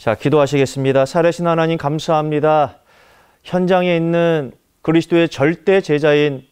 자, 기도하시겠습니다. 살아신 하나님 감사합니다. 현장에 있는 그리스도의 절대 제자인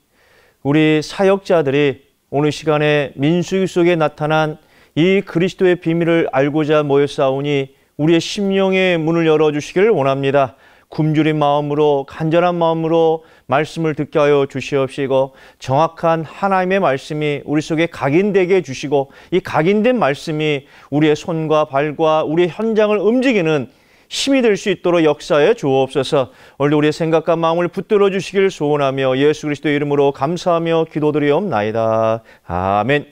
우리 사역자들이 오늘 시간에 민수기 속에 나타난 이 그리스도의 비밀을 알고자 모였사오니 우리의 심령의 문을 열어주시기를 원합니다. 굶주린 마음으로 간절한 마음으로 말씀을 듣게 하여 주시옵시고 정확한 하나님의 말씀이 우리 속에 각인되게 해주시고 이 각인된 말씀이 우리의 손과 발과 우리의 현장을 움직이는 힘이 될 수 있도록 역사에 주옵소서 오늘 우리의 생각과 마음을 붙들어 주시길 소원하며 예수 그리스도 이름으로 감사하며 기도드리옵나이다. 아멘.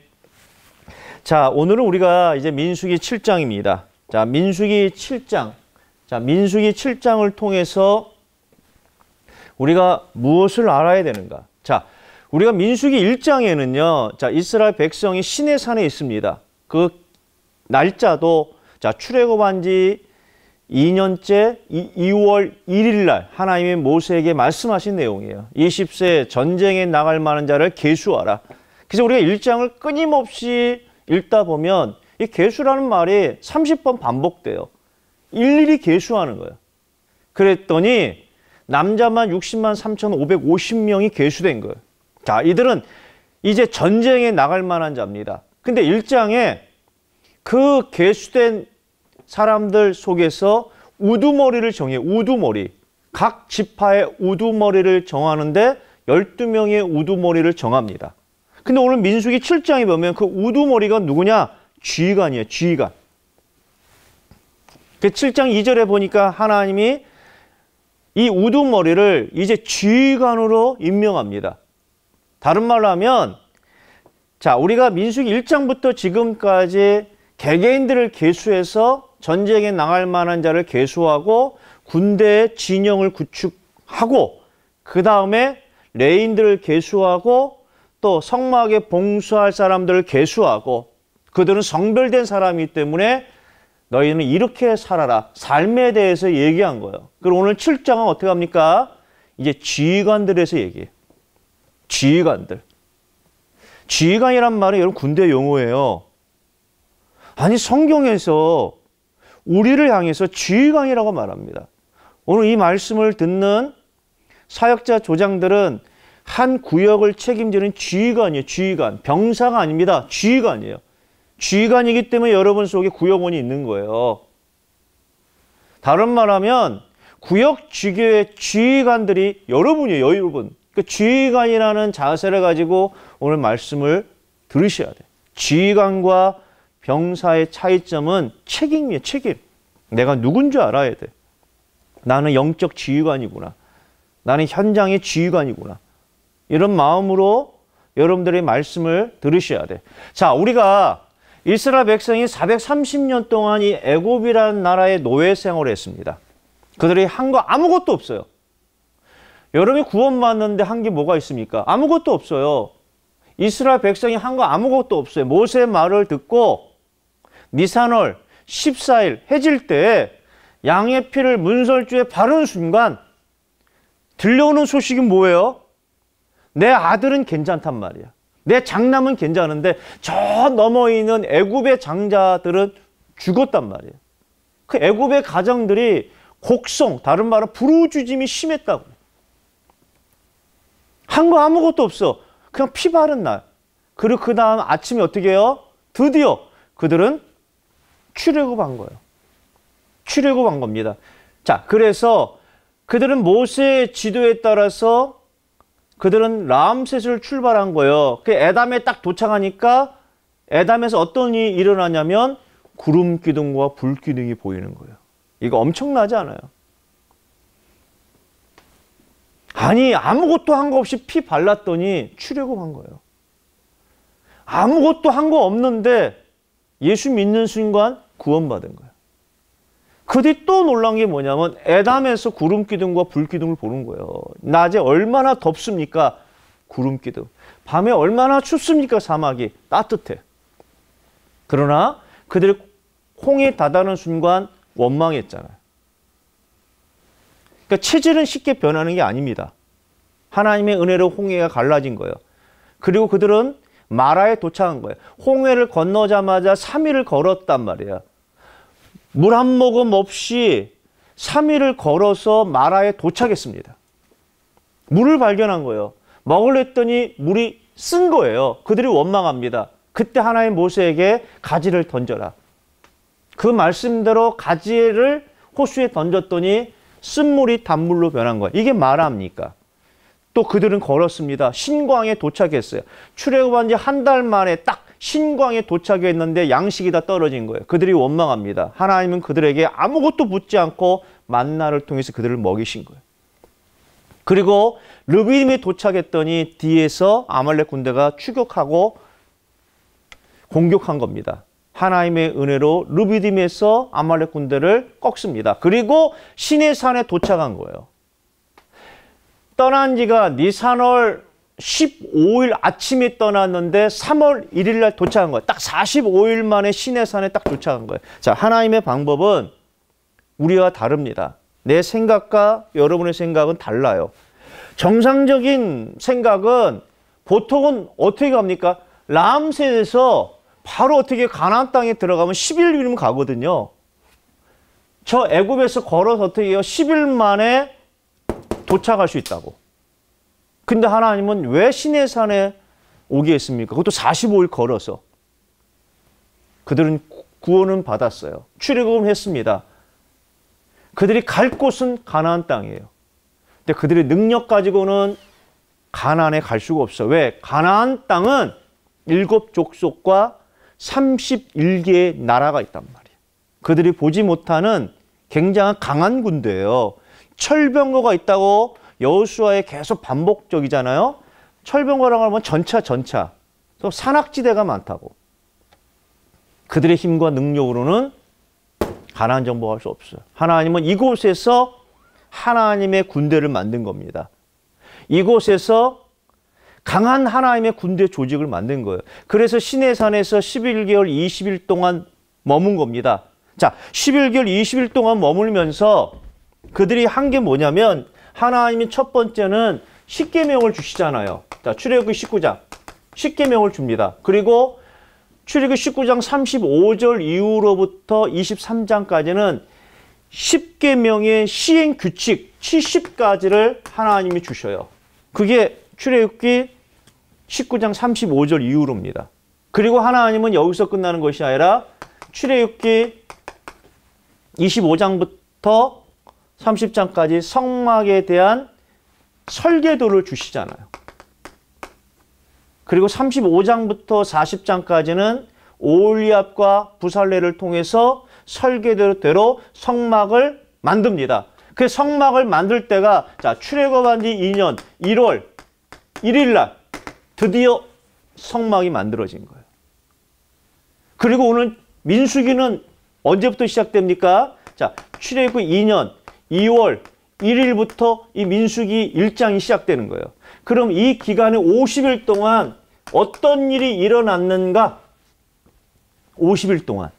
자, 오늘은 우리가 이제 민수기 7장입니다. 자, 민수기 7장. 자, 민수기 7장을 통해서 우리가 무엇을 알아야 되는가? 자, 우리가 민수기 1장에는요. 자, 이스라엘 백성이 신의 산에 있습니다. 그 날짜도 자, 출애굽한 지 2년째 2월 1일 날 하나님이 모세에게 말씀하신 내용이에요. 20세 전쟁에 나갈 만한 자를 계수하라. 그래서 우리가 1장을 끊임없이 읽다 보면 이 계수라는 말이 30번 반복돼요. 일일이 계수하는 거예요. 그랬더니 남자만 60만 3,550명이 개수된 거예요. 자, 이들은 이제 전쟁에 나갈 만한 자입니다. 근데 일장에 그 개수된 사람들 속에서 우두머리를 정해 우두머리. 각 지파의 우두머리를 정하는데 12명의 우두머리를 정합니다. 근데 오늘 민숙이 7장에 보면 그 우두머리가 누구냐? 쥐간이에요, 쥐간. 그 7장 2절에 보니까 하나님이 이 우두머리를 이제 지휘관으로 임명합니다. 다른 말로 하면 자 우리가 민수기 1장부터 지금까지 개개인들을 계수해서 전쟁에 나갈 만한 자를 계수하고 군대의 진영을 구축하고 그 다음에 레인들을 계수하고 또 성막에 봉수할 사람들을 계수하고 그들은 성별된 사람이기 때문에 너희는 이렇게 살아라. 삶에 대해서 얘기한 거예요. 그럼 오늘 7장은 어떻게 합니까? 이제 지휘관들에서 얘기해 지휘관들. 지휘관이란 말은 여러분 군대 용어예요. 아니 성경에서 우리를 향해서 지휘관이라고 말합니다. 오늘 이 말씀을 듣는 사역자 조장들은 한 구역을 책임지는 지휘관이에요. 지휘관. 병사가 아닙니다. 지휘관이에요. 쥐간이기 때문에 여러분 속에 구역원이 있는 거예요. 다른 말하면 구역 쥐교의 쥐간들이 여러분이에요. 여러분. 그 쥐간이라는 자세를 가지고 오늘 말씀을 들으셔야 돼. 쥐간과 병사의 차이점은 책임이에요. 책임. 내가 누군 줄 알아야 돼. 나는 영적 지휘관이구나. 나는 현장의 지휘관이구나. 이런 마음으로 여러분들의 말씀을 들으셔야 돼. 자, 우리가 이스라엘 백성이 430년 동안 이 애굽이라는 나라의 노예 생활을 했습니다. 그들이 한 거 아무것도 없어요. 여러분이 구원받는데 한 게 뭐가 있습니까? 아무것도 없어요. 이스라엘 백성이 한 거 아무것도 없어요. 모세의 말을 듣고 니산월 14일 해질 때 양의 피를 문설주에 바른 순간 들려오는 소식이 뭐예요? 내 아들은 괜찮단 말이야. 내 장남은 괜찮은데 저 넘어 있는 애굽의 장자들은 죽었단 말이에요. 그 애굽의 가정들이 곡성, 다른 말은 부르주짐이 심했다고. 한 거 아무것도 없어. 그냥 피 바른 날. 그리고 그 다음 아침에 어떻게 해요? 드디어 그들은 출애굽한 거예요. 출애굽한 겁니다. 자, 그래서 그들은 모세의 지도에 따라서 그들은 라암셋을 출발한 거예요. 그 에담에 딱 도착하니까 에담에서 어떤 일이 일어나냐면 구름 기둥과 불 기둥이 보이는 거예요. 이거 엄청나지 않아요? 아니 아무것도 한 거 없이 피 발랐더니 출애굽한 거예요. 아무것도 한 거 없는데 예수 믿는 순간 구원받은 거예요. 그뒤또 놀란 게 뭐냐면 애담에서 구름 기둥과 불 기둥을 보는 거예요. 낮에 얼마나 덥습니까? 구름 기둥. 밤에 얼마나 춥습니까? 사막이 따뜻해. 그러나 그들 콩에 다다는 순간 원망했잖아요. 그러니까 체질은 쉽게 변하는 게 아닙니다. 하나님의 은혜로 홍해가 갈라진 거예요. 그리고 그들은 마라에 도착한 거예요. 홍해를 건너자마자 3일을 걸었단 말이야. 물한 모금 없이 3일을 걸어서 마라에 도착했습니다. 물을 발견한 거예요. 먹으려 했더니 물이 쓴 거예요. 그들이 원망합니다. 그때 하나의 모세에게 가지를 던져라. 그 말씀대로 가지를 호수에 던졌더니 쓴물이 단물로 변한 거예요. 이게 마라입니까? 또 그들은 걸었습니다. 신광에 도착했어요. 출애굽한 지한 달 만에 딱 신광에 도착했는데 양식이 다 떨어진 거예요. 그들이 원망합니다. 하나님은 그들에게 아무것도 묻지 않고 만나를 통해서 그들을 먹이신 거예요. 그리고 르비님이 도착했더니 뒤에서 아말렉 군대가 추격하고 공격한 겁니다. 하나님의 은혜로 르비딤에서 아말렉 군대를 꺾습니다. 그리고 신의 산에 도착한 거예요. 떠난 지가 니사널 15일 아침에 떠났는데 3월 1일 날 도착한 거예요. 딱 45일 만에 시내산에 딱 도착한 거예요. 자, 하나님의 방법은 우리와 다릅니다. 내 생각과 여러분의 생각은 달라요. 정상적인 생각은 보통은 어떻게 갑니까? 람셋에서 바로 어떻게 가나안 땅에 들어가면 10일이면 가거든요. 저 애굽에서 걸어서 어떻게 해요? 10일 만에 도착할 수 있다고. 근데 하나님은 왜 신의 산에 오게 했습니까? 그것도 45일 걸어서. 그들은 구원은 받았어요. 출애굽은 했습니다. 그들이 갈 곳은 가나안 땅이에요. 근데 그들의 능력 가지고는 가나안에 갈 수가 없어. 왜? 가나안 땅은 일곱 족속과 31개의 나라가 있단 말이에요. 그들이 보지 못하는 굉장히 강한 군대예요. 철병거가 있다고 여호수와의 계속 반복적이잖아요. 철병과라고 하면 전차 전차. 또 산악지대가 많다고. 그들의 힘과 능력으로는 가난안 정복할 수 없어요. 하나님은 이곳에서 하나님의 군대를 만든 겁니다. 이곳에서 강한 하나님의 군대 조직을 만든 거예요. 그래서 시내산에서 11개월 20일 동안 머문 겁니다. 자, 11개월 20일 동안 머물면서 그들이 한 게 뭐냐면 하나님이 첫 번째는 십계명을 주시잖아요. 자, 출애굽기 19장. 십계명을 줍니다. 그리고 출애굽기 19장 35절 이후로부터 23장까지는 십계명의 시행 규칙 70가지를 하나님이 주셔요. 그게 출애굽기 19장 35절 이후로입니다. 그리고 하나님은 여기서 끝나는 것이 아니라 출애굽기 25장부터 30장까지 성막에 대한 설계도를 주시잖아요. 그리고 35장부터 40장까지는 오올리압과 부살레를 통해서 설계대로 성막을 만듭니다. 그 성막을 만들 때가 자 출애굽한 지 2년 1월 1일 날 드디어 성막이 만들어진 거예요. 그리고 오늘 민수기는 언제부터 시작됩니까? 자, 출애굽 2년 2월 1일부터 이 민수기 1장이 시작되는 거예요. 그럼 이 기간에 50일 동안 어떤 일이 일어났는가? 50일 동안.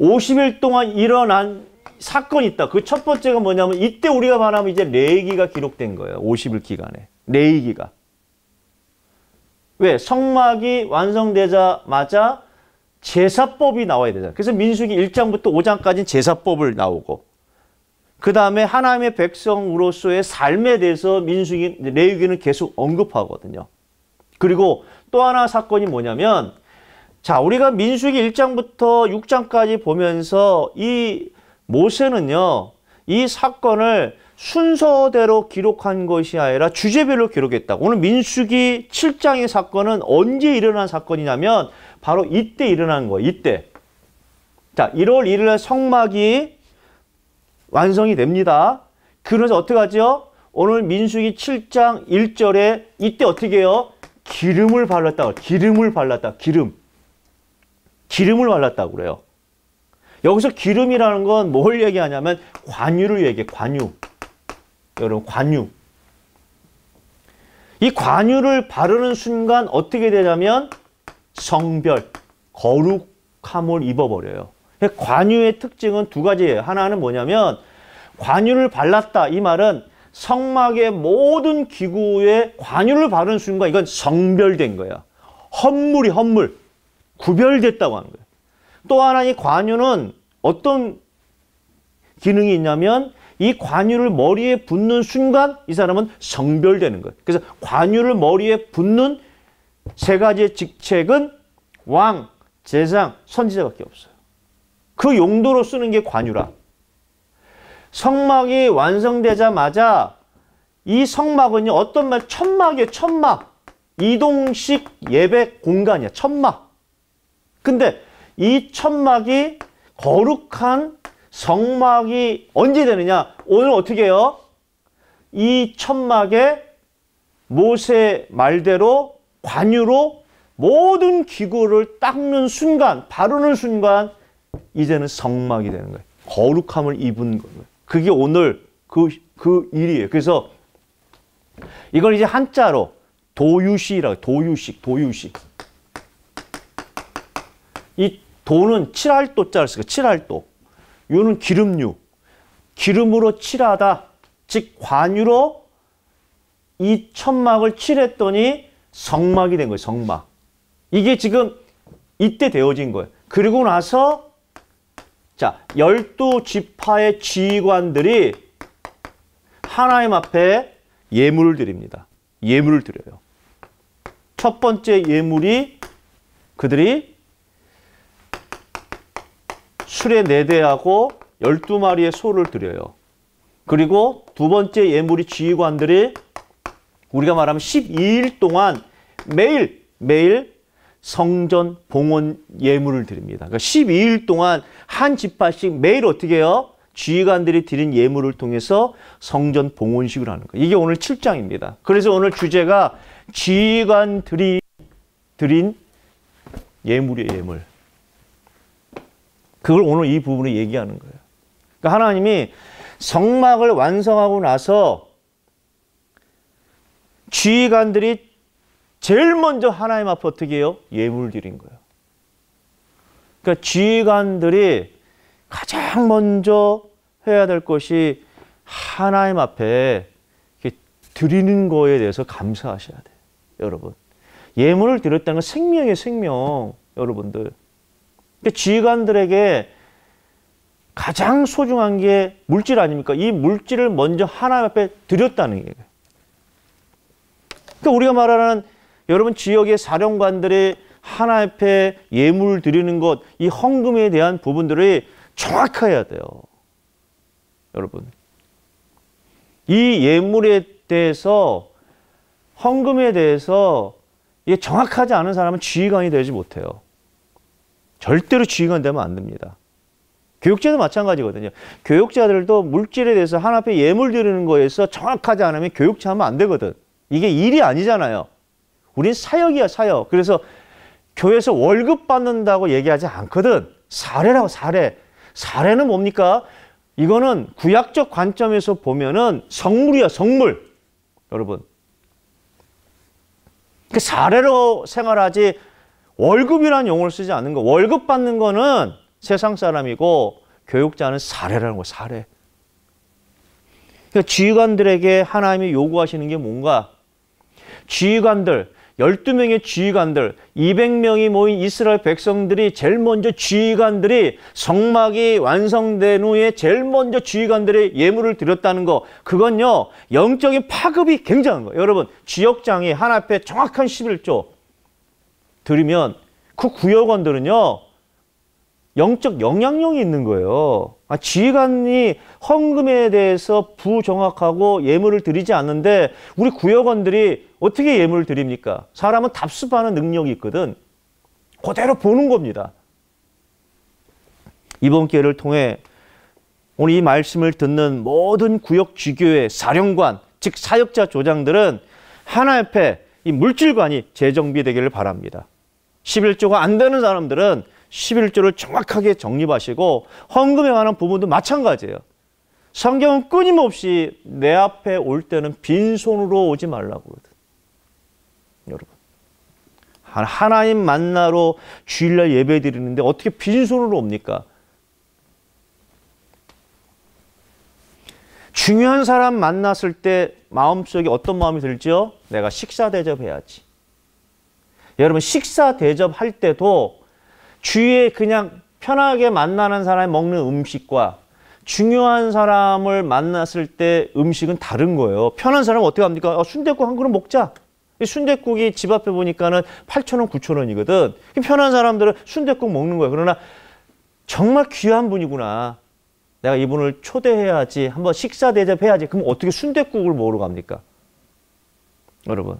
50일 동안 일어난 사건이 있다. 그 첫 번째가 뭐냐면 이때 우리가 말하면 이제 레이기가 기록된 거예요. 50일 기간에. 레이기가. 왜? 성막이 완성되자마자 제사법이 나와야 되잖아요. 그래서 민수기 1장부터 5장까지는 제사법을 나오고 그 다음에 하나님의 백성으로서의 삶에 대해서 민수기, 레위기는 계속 언급하거든요. 그리고 또 하나 사건이 뭐냐면 자 우리가 민수기 1장부터 6장까지 보면서 이 모세는요 이 사건을 순서대로 기록한 것이 아니라 주제별로 기록했다. 오늘 민수기 7장의 사건은 언제 일어난 사건이냐면 바로 이때 일어난 거예요. 이때. 자, 1월 1일 날 성막이 완성이 됩니다. 그래서 어떻게 하죠? 오늘 민수기 7장 1절에 이때 어떻게 해요? 기름을 발랐다. 기름을 발랐다. 기름. 기름을 발랐다고 그래요. 여기서 기름이라는 건 뭘 얘기하냐면 관유를 얘기해. 관유. 여러분 관유. 이 관유를 바르는 순간 어떻게 되냐면 성별, 거룩함을 입어버려요. 그러니까 관유의 특징은 두 가지예요. 하나는 뭐냐면 관유를 발랐다 이 말은 성막의 모든 기구에 관유를 바른 순간 이건 성별된 거야. 헌물이 헌물, 구별됐다고 하는 거예요. 또 하나 이 관유는 어떤 기능이 있냐면 이 관유를 머리에 붓는 순간 이 사람은 성별되는 거예요. 그래서 관유를 머리에 붓는 세 가지의 직책은 왕, 제상, 선지자밖에 없어요. 그 용도로 쓰는 게 관유라. 성막이 완성되자마자 이 성막은요, 어떤 말, 천막이에요, 천막. 이동식 예배 공간이야, 천막. 근데 이 천막이 거룩한 성막이 언제 되느냐? 오늘 어떻게 해요? 이 천막에 모세 말대로 관유로 모든 기구를 닦는 순간, 바르는 순간 이제는 성막이 되는 거예요. 거룩함을 입은 거예요. 그게 오늘 그, 그 일이에요. 그래서 이걸 이제 한자로 도유식이라고 도유식, 도유식. 이 도는 칠할도자를 쓰고 칠할도. 유는 기름류. 기름으로 칠하다. 즉 관유로 이 천막을 칠했더니 성막이 된 거예요. 성막. 이게 지금 이때 되어진 거예요. 그리고 나서 자 열두 지파의 지휘관들이 하나님 앞에 예물을 드립니다. 예물을 드려요. 첫 번째 예물이 그들이 술에 네 대하고 열두 마리의 소를 드려요. 그리고 두 번째 예물이 지휘관들이 우리가 말하면 12일 동안 매일 매일 성전 봉헌 예물을 드립니다. 그러니까 12일 동안 한 지파씩 매일 어떻게 해요? 지휘관들이 드린 예물을 통해서 성전 봉헌식을 하는 거예요. 이게 오늘 7장입니다. 그래서 오늘 주제가 지휘관들이 드린 예물이에요, 예물. 그걸 오늘 이 부분에 얘기하는 거예요. 그러니까 하나님이 성막을 완성하고 나서 지휘관들이 제일 먼저 하나님 앞에 어떻게 해요? 예물 드린 거예요. 그러니까 지휘관들이 가장 먼저 해야 될 것이 하나님 앞에 드리는 거에 대해서 감사하셔야 돼요. 여러분. 예물을 드렸다는 건 생명의 생명, 여러분들. 그러니까 지휘관들에게 가장 소중한 게 물질 아닙니까? 이 물질을 먼저 하나님 앞에 드렸다는 얘예요 그러니까 우리가 말하는 여러분 지역의 사령관들이 하나 앞에 예물 드리는 것, 이 헌금에 대한 부분들이 정확해야 돼요. 여러분. 이 예물에 대해서, 헌금에 대해서 이게 정확하지 않은 사람은 지휘관이 되지 못해요. 절대로 지휘관 되면 안 됩니다. 교육자도 마찬가지거든요. 교육자들도 물질에 대해서 하나 앞에 예물 드리는 거에서 정확하지 않으면 교육자 하면 안 되거든. 이게 일이 아니잖아요. 우린 사역이야, 사역. 그래서 교회에서 월급 받는다고 얘기하지 않거든. 사례라고, 사례. 사례는 뭡니까? 이거는 구약적 관점에서 보면은 성물이야, 성물. 여러분. 그 사례로 생활하지 월급이라는 용어를 쓰지 않는 거. 월급 받는 거는 세상 사람이고 교육자는 사례라는 거, 사례. 그러니까 지휘관들에게 하나님이 요구하시는 게 뭔가 지휘관들, 12명의 지휘관들, 200명이 모인 이스라엘 백성들이 제일 먼저 지휘관들이 성막이 완성된 후에 제일 먼저 지휘관들의 예물을 드렸다는 거. 그건요, 영적인 파급이 굉장한 거예요. 여러분, 지역장이 한 앞에 정확한 11조 드리면 그 구역원들은요, 영적 영향력이 있는 거예요. 아, 지휘관이 헌금에 대해서 부정확하고 예물을 드리지 않는데 우리 구역원들이 어떻게 예물을 드립니까? 사람은 답습하는 능력이 있거든. 그대로 보는 겁니다. 이번 기회를 통해 오늘 이 말씀을 듣는 모든 구역 지교회 사령관, 즉 사역자 조장들은 하나 옆에 이 물질관이 재정비되기를 바랍니다. 11조가 안 되는 사람들은 11조를 정확하게 정립하시고 헌금에 관한 부분도 마찬가지예요. 성경은 끊임없이 내 앞에 올 때는 빈손으로 오지 말라고 그러거든. 여러분. 하나님 만나러 주일날 예배 드리는데 어떻게 빈손으로 옵니까? 중요한 사람 만났을 때 마음속에 어떤 마음이 들죠? 내가 식사 대접해야지. 여러분 식사 대접할 때도 주위에 그냥 편하게 만나는 사람이 먹는 음식과 중요한 사람을 만났을 때 음식은 다른 거예요. 편한 사람은 어떻게 합니까? 아, 어, 순대국 한 그릇 먹자. 순대국이 집 앞에 보니까는 8,000원, 9,000원이거든. 편한 사람들은 순대국 먹는 거예요. 그러나 정말 귀한 분이구나. 내가 이분을 초대해야지. 한번 식사 대접해야지. 그럼 어떻게 순대국을 먹으러 갑니까? 여러분.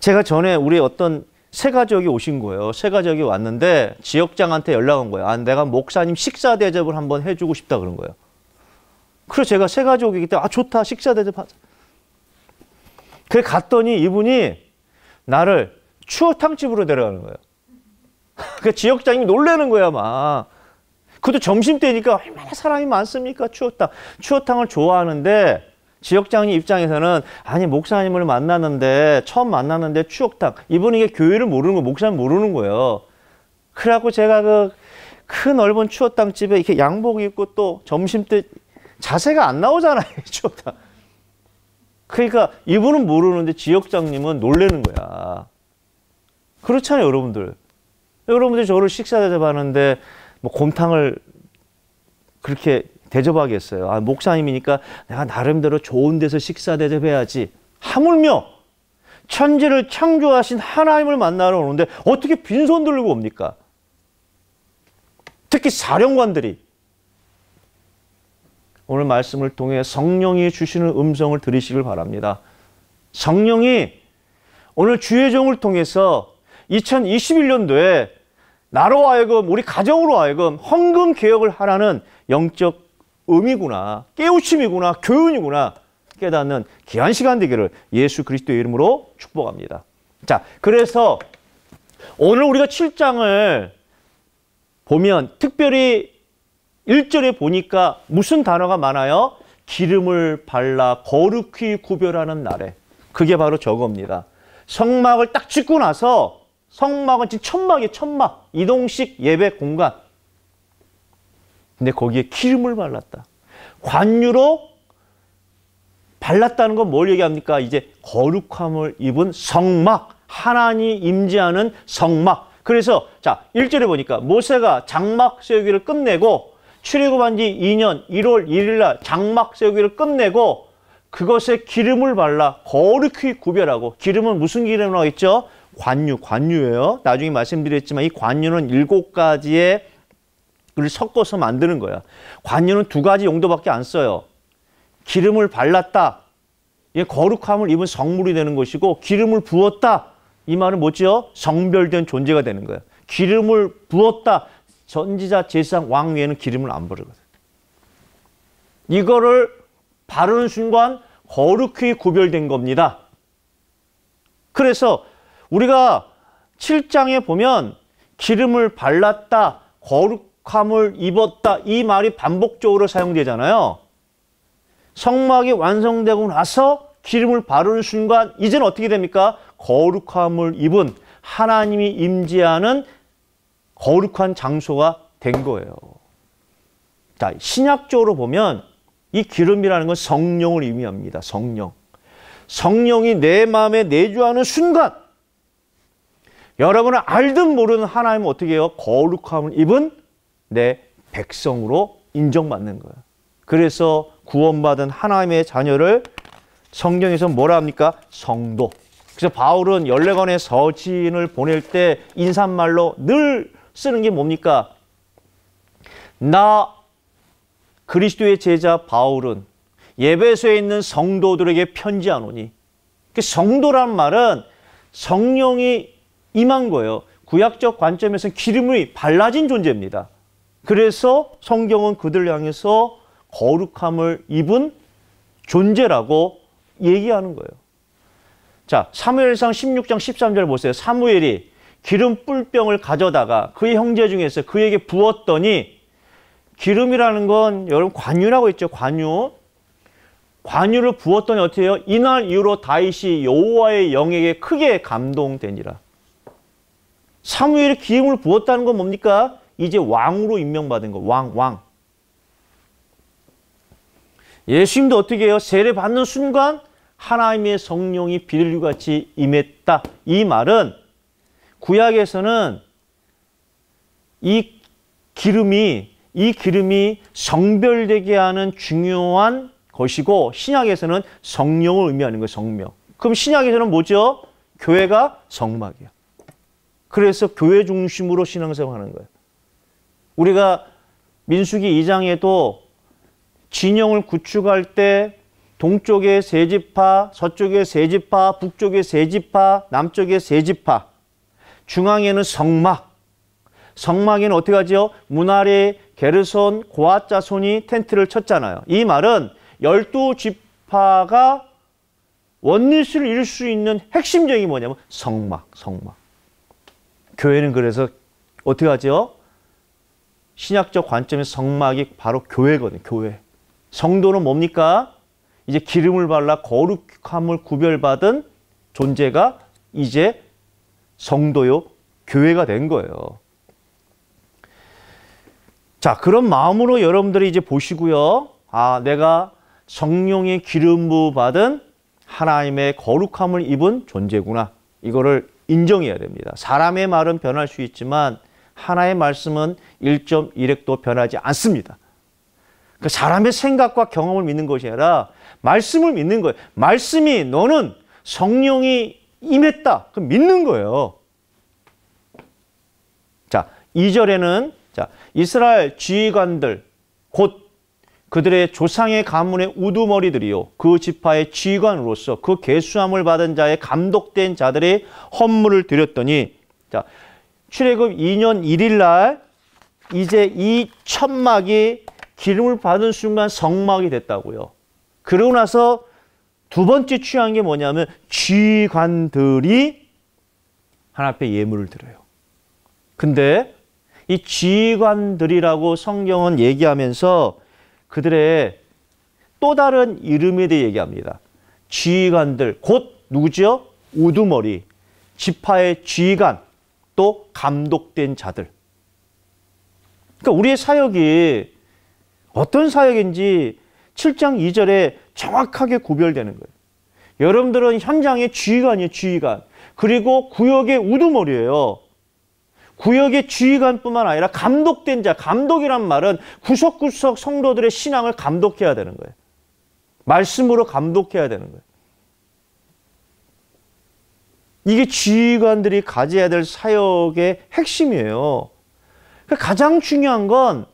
제가 전에 우리 어떤 세 가족이 오신 거예요. 세 가족이 왔는데 지역장한테 연락 온 거예요. 아, 내가 목사님 식사 대접을 한번 해주고 싶다 그런 거예요. 그래서 제가 세 가족이기 때문에 아 좋다 식사 대접 하자. 그래 갔더니 이분이 나를 추어탕집으로 데려가는 거예요. 그 그러니까 지역장님이 놀래는 거야 막. 그것도 점심때니까 얼마나 사람이 많습니까 추어탕. 추어탕을 좋아하는데 지역장님 입장에서는 아니 목사님을 만났는데 처음 만났는데 추억탕 이분이 게 교회를 모르는 거 목사님 모르는 거예요. 그래갖고 제가 그 큰 넓은 추억탕 집에 이렇게 양복 입고 또 점심 때 자세가 안 나오잖아요 추억탕 그러니까 이분은 모르는데 지역장님은 놀래는 거야. 그렇잖아요 여러분들. 여러분들이 저를 식사 대접하는데 뭐 곰탕을 그렇게 대접하겠어요. 아, 목사님이니까 내가 나름대로 좋은 데서 식사 대접해야지. 하물며 천지를 창조하신 하나님을 만나러 오는데 어떻게 빈손 들고 옵니까? 특히 사령관들이 오늘 말씀을 통해 성령이 주시는 음성을 들으시길 바랍니다. 성령이 오늘 주의 종을 통해서 2021년도에 나로 하여금 우리 가정으로 하여금 헌금 개혁을 하라는 영적 의미구나, 깨우침이구나, 교훈이구나 깨닫는 귀한 시간 되기를 예수 그리스도의 이름으로 축복합니다. 자, 그래서 오늘 우리가 7장을 보면 특별히 1절에 보니까 무슨 단어가 많아요? 기름을 발라 거룩히 구별하는 날에 그게 바로 저겁니다. 성막을 딱 짓고 나서 성막은 지금 천막이 천막 이동식 예배 공간 근데 거기에 기름을 발랐다. 관유로 발랐다는 건 뭘 얘기합니까? 이제 거룩함을 입은 성막, 하나님 임재하는 성막. 그래서 자, 1절에 보니까 모세가 장막 세우기를 끝내고 출애굽한 지 2년 1월 1일 날 장막 세우기를 끝내고 그것에 기름을 발라 거룩히 구별하고 기름은 무슨 기름으로있죠 관유, 관유예요. 나중에 말씀드렸지만 이 관유는 일곱 가지의 를 섞어서 만드는 거야. 관유는 두 가지 용도밖에 안 써요. 기름을 발랐다. 이 거룩함을 입은 성물이 되는 것이고 기름을 부었다. 이 말은 뭐죠 성별된 존재가 되는 거야. 기름을 부었다. 전지자 제사왕 위에는 기름을 안 부르거든. 이거를 바르는 순간 거룩히 구별된 겁니다. 그래서 우리가 7장에 보면 기름을 발랐다, 거룩 캄을 입었다 이 말이 반복적으로 사용되잖아요. 성막이 완성되고 나서 기름을 바르는 순간 이제는 어떻게 됩니까? 거룩함을 입은 하나님이 임재하는 거룩한 장소가 된 거예요. 자, 신약적으로 보면 이 기름이라는 건 성령을 의미합니다. 성령. 성령이 내 마음에 내주하는 순간 여러분은 알든 모르는 하나님은 어떻게 해요? 거룩함을 입은 내 백성으로 인정받는 거예요. 그래서 구원받은 하나님의 자녀를 성경에서 뭐라 합니까? 성도. 그래서 바울은 열례관의 서신을 보낼 때 인사말로 늘 쓰는 게 뭡니까? 나 그리스도의 제자 바울은 예배소에 있는 성도들에게 편지하노니 그 성도란 말은 성령이 임한 거예요. 구약적 관점에서는 기름이 발라진 존재입니다. 그래서 성경은 그들 향해서 거룩함을 입은 존재라고 얘기하는 거예요. 자, 사무엘상 16장 13절 보세요. 사무엘이 기름 뿔병을 가져다가 그의 형제 중에서 그에게 부었더니 기름이라는 건 여러분 관유라고 했죠. 관유. 관유를 부었더니 어떻요 이날 이후로 다윗이 여호와의 영에게 크게 감동되니라. 사무엘이 기름을 부었다는 건 뭡니까? 이제 왕으로 임명받은 거. 왕, 왕. 예수님도 어떻게 해요? 세례받는 순간 하나님의 성령이 비둘기같이 임했다. 이 말은 구약에서는 이 기름이 이 기름이 성별되게 하는 중요한 것이고 신약에서는 성령을 의미하는 거예요. 성령. 그럼 신약에서는 뭐죠? 교회가 성막이야. 그래서 교회 중심으로 신앙생활 하는 거예요. 우리가 민수기 2장에도 진영을 구축할 때 동쪽에 세 지파, 서쪽에 세 지파, 북쪽에 세 지파, 남쪽에 세 지파, 중앙에는 성막. 성막에는 어떻게 하지 문아리, 게르손, 고아자손이 텐트를 쳤잖아요. 이 말은 열두 지파가 원리스를 이룰 수 있는 핵심적인 뭐냐면 성막, 성막. 교회는 그래서 어떻게 하지 신약적관점의 성막이 바로 교회거든요. 교회. 성도는 뭡니까? 이제 기름을 발라 거룩함을 구별받은 존재가 이제 성도요 교회가 된 거예요. 자, 그런 마음으로 여러분들이 이제 보시고요. 아, 내가 성령의 기름 부 받은 하나님의 거룩함을 입은 존재구나. 이거를 인정해야 됩니다. 사람의 말은 변할 수 있지만 하나의 말씀은 1.1핵도 변하지 않습니다. 그러니까 사람의 생각과 경험을 믿는 것이 아니라 말씀을 믿는 거예요. 말씀이 너는 성령이 임했다. 그 믿는 거예요. 자, 2절에는 자, 이스라엘 지휘관들 곧 그들의 조상의 가문의 우두머리들이요 그 지파의 지휘관으로서 그 계수함을 받은 자의 감독된 자들의 헌물을 드렸더니 자 출애굽 2년 1일 날 이제 이 천막이 기름을 받은 순간 성막이 됐다고요. 그러고 나서 두 번째 취한 게 뭐냐면 쥐관들이 하나 앞에 예물을 드려요. 근데 이 쥐관들이라고 성경은 얘기하면서 그들의 또 다른 이름에 대해 얘기합니다. 쥐관들 곧 누구죠? 우두머리 지파의 쥐관 또 감독된 자들. 그러니까 우리의 사역이 어떤 사역인지 7장 2절에 정확하게 구별되는 거예요. 여러분들은 현장의 지휘관이에요, 지휘관. 그리고 구역의 우두머리예요. 구역의 지휘관뿐만 아니라 감독된 자, 감독이란 말은 구석구석 성도들의 신앙을 감독해야 되는 거예요. 말씀으로 감독해야 되는 거예요. 이게 지휘관들이 가져야 될 사역의 핵심이에요. 그러니까 가장 중요한 건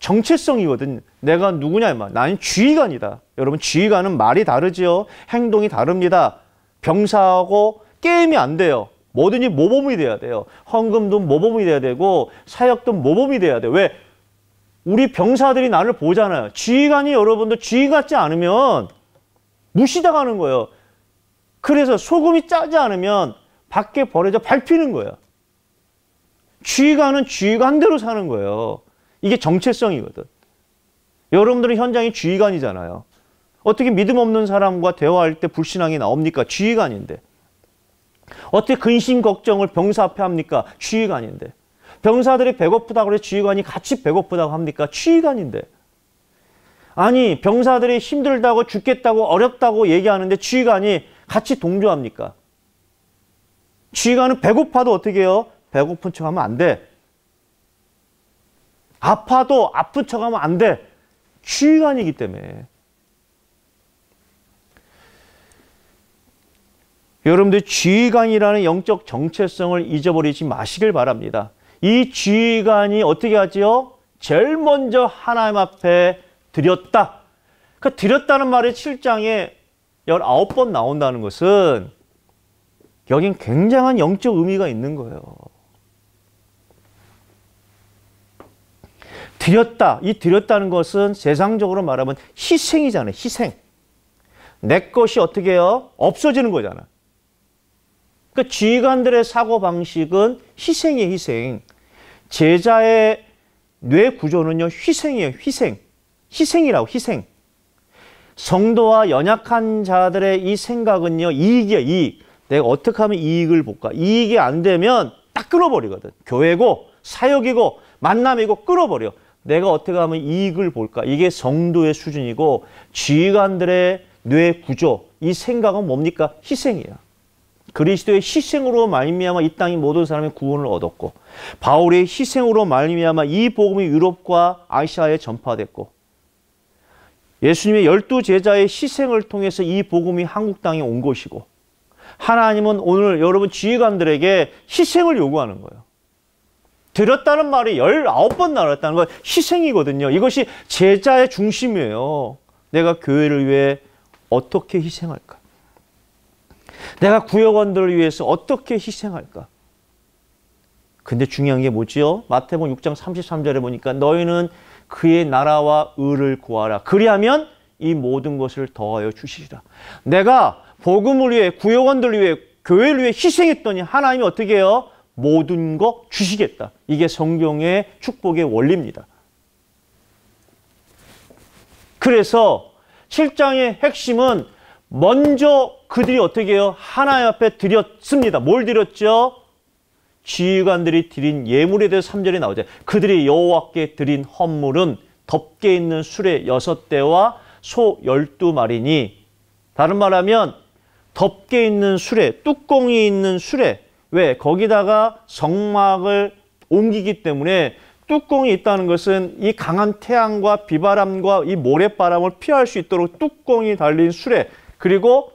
정체성이거든. 내가 누구냐 말. 나는 지휘관이다. 여러분 지휘관은 말이 다르지요. 행동이 다릅니다. 병사하고 게임이 안 돼요. 뭐든지 모범이 돼야 돼요. 헌금도 모범이 돼야 되고 사역도 모범이 돼야 돼. 왜? 우리 병사들이 나를 보잖아요. 지휘관이 여러분도 지휘 같지 않으면 무시당하는 거예요. 그래서 소금이 짜지 않으면 밖에 버려져 밟히는 거야. 주의가는 주의관 대로 사는 거예요. 이게 정체성이거든. 여러분들은 현장이 주의관이잖아요. 어떻게 믿음 없는 사람과 대화할 때 불신앙이 나옵니까? 주의관인데. 어떻게 근심 걱정을 병사 앞에 합니까? 주의관인데. 병사들이 배고프다고 해서 주의관이 같이 배고프다고 합니까? 주의관인데. 아니 병사들이 힘들다고 죽겠다고 어렵다고 얘기하는데 주의관이 같이 동조합니까? 쥐가는 배고파도 어떻게 해요? 배고픈 척 하면 안 돼. 아파도 아픈 척 하면 안 돼. 쥐간이기 때문에. 여러분들 쥐간이라는 영적 정체성을 잊어버리지 마시길 바랍니다. 이 쥐간이 어떻게 하지요? 제일 먼저 하나님 앞에 드렸다. 그 드렸다는 말의 7장에 열아홉 번 나온다는 것은 여긴 굉장한 영적 의미가 있는 거예요. 드렸다. 이 드렸다는 것은 세상적으로 말하면 희생이잖아요. 희생. 내 것이 어떻게 해요? 없어지는 거잖아. 그 그러니까 지휘관들의 사고방식은 희생이에요. 희생. 제자의 뇌 구조는요. 희생이에요. 희생. 희생이라고. 희생. 성도와 연약한 자들의 이 생각은요, 이익이야, 이익. 내가 어떻게 하면 이익을 볼까? 이익이 안 되면 딱 끊어버리거든. 교회고, 사역이고, 만남이고, 끊어버려. 내가 어떻게 하면 이익을 볼까? 이게 성도의 수준이고, 지휘관들의 뇌 구조, 이 생각은 뭡니까? 희생이야. 그리스도의 희생으로 말미암아 이 땅의 모든 사람의 구원을 얻었고 바울의 희생으로 말미암아 이 복음이 유럽과 아시아에 전파됐고 예수님의 열두 제자의 희생을 통해서 이 복음이 한국 땅에 온 것이고 하나님은 오늘 여러분 지휘관들에게 희생을 요구하는 거예요. 드렸다는 말이 19번 나왔다는 건 희생이거든요. 이것이 제자의 중심이에요. 내가 교회를 위해 어떻게 희생할까? 내가 구역원들을 위해서 어떻게 희생할까? 근데 중요한 게 뭐지요? 마태복 6장 33절에 보니까 너희는 그의 나라와 의를 구하라. 그리하면 이 모든 것을 더하여 주시리라. 내가 복음을 위해 구역원들 위해 교회를 위해 희생했더니 하나님이 어떻게 해요? 모든 것 주시겠다. 이게 성경의 축복의 원리입니다. 그래서 7장의 핵심은 먼저 그들이 어떻게 해요? 하나님 앞에 드렸습니다. 뭘 드렸죠? 지휘관들이 드린 예물에 대해서 3절에 나오죠. 그들이 여호와께 드린 헌물은 덮개 있는 수레 6대와 소 12마리니 다른 말하면 덮개 있는 수레, 뚜껑이 있는 수레 왜? 거기다가 성막을 옮기기 때문에 뚜껑이 있다는 것은 이 강한 태양과 비바람과 이 모래바람을 피할 수 있도록 뚜껑이 달린 수레 그리고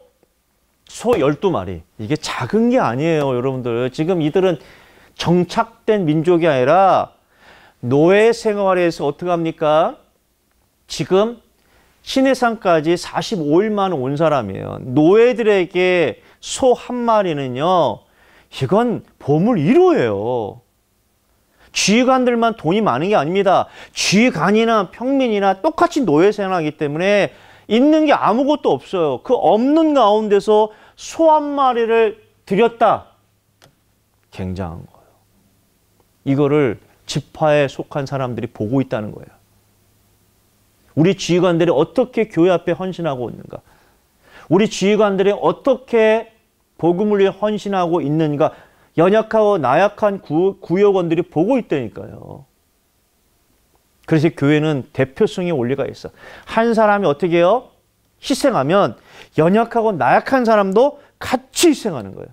소 열두 마리 이게 작은 게 아니에요, 여러분들. 지금 이들은 정착된 민족이 아니라 노예 생활에서 어떻게 합니까? 지금 신해상까지 45일 만온 사람이에요. 노예들에게 소 한 마리는요. 이건 보물 1호예요. 쥐관들만 돈이 많은 게 아닙니다. 쥐관이나 평민이나 똑같이 노예 생활하기 때문에 있는 게 아무것도 없어요. 그 없는 가운데서 소 한 마리를 드렸다. 굉장한 거. 이거를 지파에 속한 사람들이 보고 있다는 거예요. 우리 지휘관들이 어떻게 교회 앞에 헌신하고 있는가? 우리 지휘관들이 어떻게 복음을 위해 헌신하고 있는가? 연약하고 나약한 구, 구역원들이 보고 있다니까요. 그래서 교회는 대표성의 원리가 있어. 한 사람이 어떻게 해요? 희생하면 연약하고 나약한 사람도 같이 희생하는 거예요.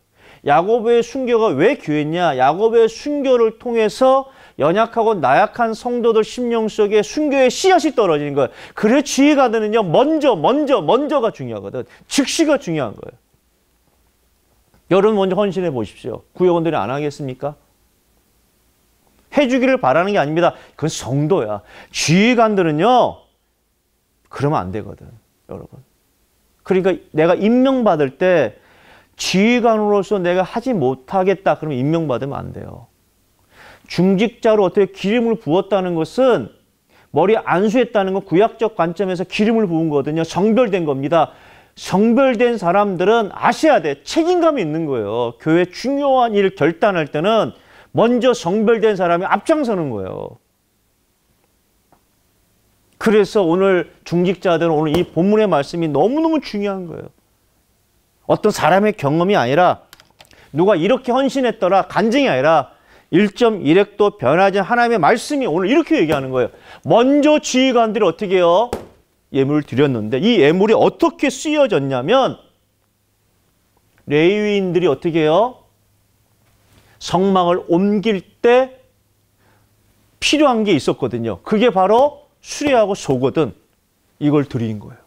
야곱의 순교가 왜 귀했냐? 야고의 순교를 통해서 연약하고 나약한 성도들 심령 속에 순교의 씨앗이 떨어지는 거예요. 그래서 지혜가 되는요. 먼저, 먼저, 먼저가 중요하거든. 즉시가 중요한 거예요. 여러분 먼저 헌신해 보십시오. 구역원들이 안 하겠습니까? 해주기를 바라는 게 아닙니다. 그건 성도야. 지휘관들은요, 그러면 안 되거든, 여러분. 그러니까 내가 임명받을 때 지휘관으로서 내가 하지 못하겠다 그러면 임명받으면 안 돼요. 중직자로 어떻게 기름을 부었다는 것은 머리에 안수했다는 건 구약적 관점에서 기름을 부은 거거든요. 성별된 겁니다. 성별된 사람들은 아셔야 돼. 책임감이 있는 거예요. 교회 중요한 일을 결단할 때는 먼저 성별된 사람이 앞장서는 거예요. 그래서 오늘 중직자들은 오늘 이 본문의 말씀이 너무너무 중요한 거예요. 어떤 사람의 경험이 아니라 누가 이렇게 헌신했더라 간증이 아니라 1.1핵도 변하지 않은 하나님의 말씀이 오늘 이렇게 얘기하는 거예요. 먼저 지휘관들이 어떻게 해요? 예물을 드렸는데 이 예물이 어떻게 쓰여졌냐면 레위인들이 어떻게 해요? 성막을 옮길 때 필요한 게 있었거든요. 그게 바로 수레하고 소거든. 이걸 드린 거예요.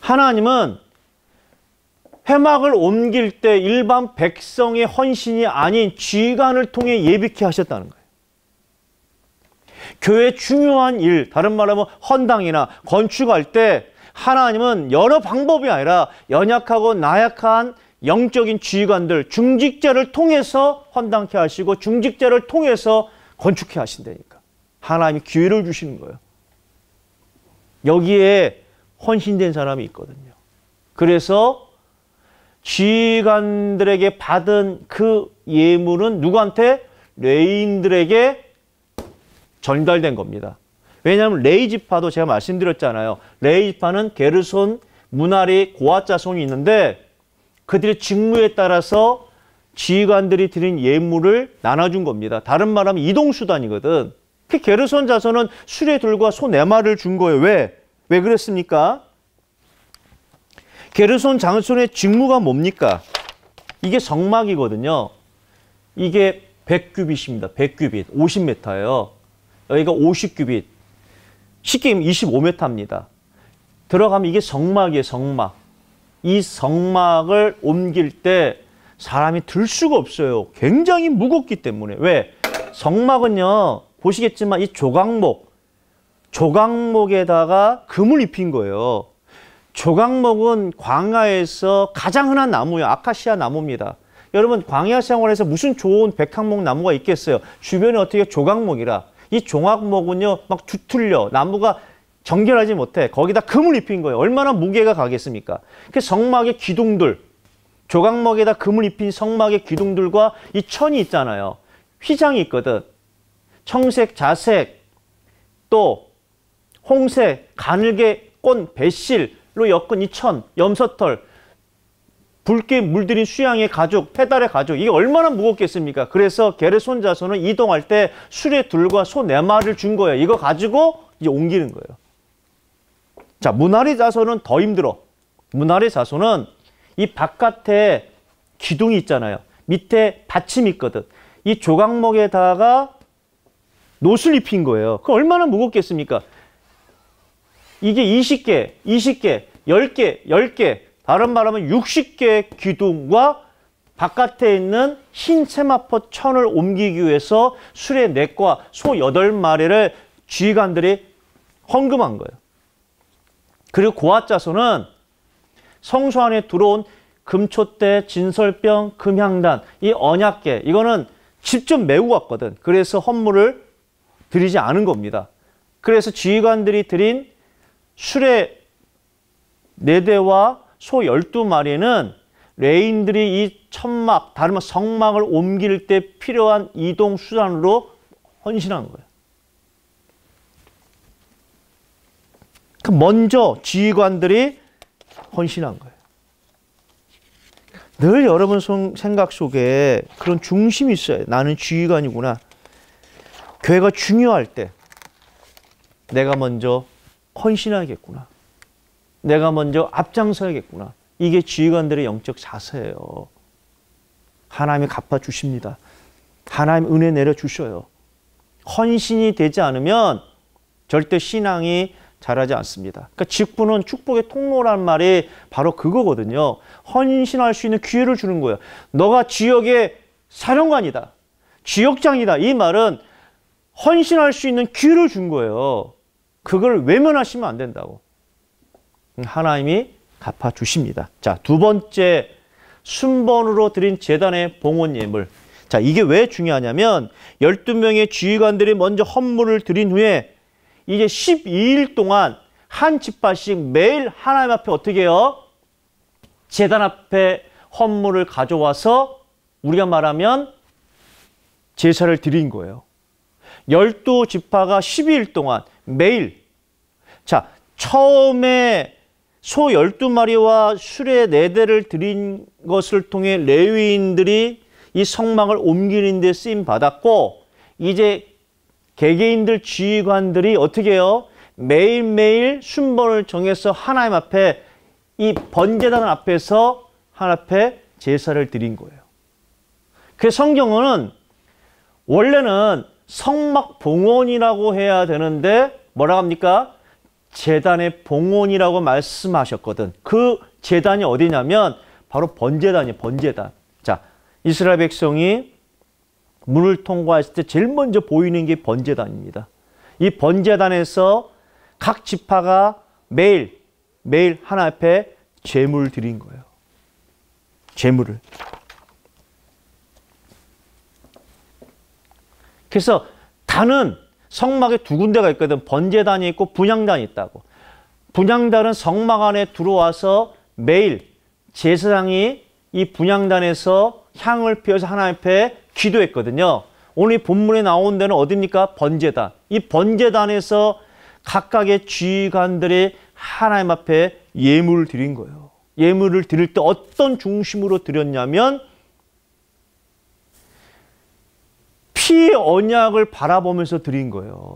하나님은 회막을 옮길 때 일반 백성의 헌신이 아닌 쥐간을 통해 예비케 하셨다는 거예요. 교회 중요한 일, 다른 말하면 헌당이나 건축할 때 하나님은 여러 방법이 아니라 연약하고 나약한 영적인 지휘관들, 중직자를 통해서 헌당케 하시고 중직자를 통해서 건축해 하신다니까. 하나님이 기회를 주시는 거예요. 여기에 헌신된 사람이 있거든요. 그래서 지휘관들에게 받은 그 예물은 누구한테? 레인들에게 전달된 겁니다. 왜냐하면 레이지파도 제가 말씀드렸잖아요. 레이지파는 게르손, 문할리 고아자손이 있는데 그들의 직무에 따라서 지휘관들이 드린 예물을 나눠준 겁니다. 다른 말하면 이동수단이거든. 특 게르손 자손은 수레 둘과 소 네 마리를 준 거예요. 왜? 왜 그랬습니까? 게르손 장손의 직무가 뭡니까? 이게 성막이거든요. 이게 100규빗입니다. 100규빗. 50m예요. 여기가 50규빗. 쉽게 25m입니다. 들어가면 이게 성막이에요. 성막. 이 성막을 옮길 때 사람이 들 수가 없어요. 굉장히 무겁기 때문에. 왜? 성막은요. 보시겠지만 이 조각목. 조각목에다가 금을 입힌 거예요. 조각목은 광야에서 가장 흔한 나무예요. 아카시아 나무입니다. 여러분 광야 생활에서 무슨 좋은 백항목 나무가 있겠어요. 주변에 어떻게 조각목이라. 이조각목은요막주틀려 나무가 정결하지 못해 거기다 금을 입힌 거예요. 얼마나 무게가 가겠습니까? 그 성막의 기둥들 조각목에다 금을 입힌 성막의 기둥들과 이 천이 있잖아요. 휘장이 있거든. 청색, 자색, 또 홍색, 가늘게 꼰 배실 로 엮은 이 천, 염소털, 붉게 물들인 수양의 가족 페달의 가족 이게 얼마나 무겁겠습니까? 그래서 게르손 자손은 이동할 때 수레 둘과 소 네 마리를 준 거예요. 이거 가지고 이제 옮기는 거예요. 자, 문화리 자손은 더 힘들어. 문화리 자손은 이 바깥에 기둥이 있잖아요. 밑에 받침이 있거든. 이 조각목에다가 노슬 입힌 거예요. 그 얼마나 무겁겠습니까? 이게 20개, 20개, 10개, 10개 다른 말하면 60개의 기둥과 바깥에 있는 흰 세마포 천을 옮기기 위해서 수레 넷과 소8 마리를 지휘관들이 헌금한 거예요. 그리고 고아자소는 성소 안에 들어온 금초대, 진설병, 금향단, 이 언약계 이거는 직접 메고 갔거든. 그래서 헌물을 드리지 않은 겁니다. 그래서 지휘관들이 드린 수레 4대와 소 12마리는 레인들이 이 천막, 다른 성막을 옮길 때 필요한 이동 수단으로 헌신한 거예요. 그 먼저 지휘관들이 헌신한 거예요. 늘 여러분 생각 속에 그런 중심이 있어요. 나는 지휘관이구나. 교회가 중요할 때 내가 먼저 헌신하겠구나. 내가 먼저 앞장서야겠구나. 이게 지휘관들의 영적 자세예요. 하나님이 갚아주십니다. 하나님 은혜 내려주셔요. 헌신이 되지 않으면 절대 신앙이 자라지 않습니다. 그러니까 직분은 축복의 통로란 말이 바로 그거거든요. 헌신할 수 있는 기회를 주는 거예요. 너가 지역의 사령관이다. 지역장이다. 이 말은 헌신할 수 있는 기회를 준 거예요. 그걸 외면하시면 안 된다고. 하나님이 갚아주십니다. 자, 두 번째 순번으로 드린 재단의 봉헌 예물. 자, 이게 왜 중요하냐면 12명의 주의관들이 먼저 헌물을 드린 후에 이제 12일 동안 한 집합씩 매일 하나님 앞에 어떻게 해요? 재단 앞에 헌물을 가져와서 우리가 말하면 제사를 드린 거예요. 열두 지파가 12일 동안 매일. 자, 처음에 소 12마리와 수레 4대를 드린 것을 통해 레위인들이 이 성막을 옮기는 데 쓰임 받았고 이제 개개인들 지휘관들이 어떻게 해요? 매일매일 순번을 정해서 하나님 앞에 이 번제단 앞에서 하나님 앞에 제사를 드린 거예요. 그 성경은 원래는 성막 봉헌이라고 해야 되는데 뭐라 합니까? 재단의 봉헌이라고 말씀하셨거든. 그 재단이 어디냐면 바로 번제단이에요. 번제단. 자, 이스라엘 백성이 문을 통과했을 때 제일 먼저 보이는 게 번제단입니다. 이 번제단에서 각 지파가 매일 매일 하나 앞에 제물 드린 거예요. 제물을. 그래서 단은 성막에 두 군데가 있거든. 번제단이 있고 분향단이 있다고. 분향단은 성막 안에 들어와서 매일 제사장이 이 분향단에서 향을 피워서 하나님 앞에 기도했거든요. 오늘 본문에 나온 데는 어딥니까? 번제단. 이 번제단에서 각각의 주관들이 하나님 앞에 예물을 드린 거예요. 예물을 드릴 때 어떤 중심으로 드렸냐면 피 언약을 바라보면서 드린 거예요.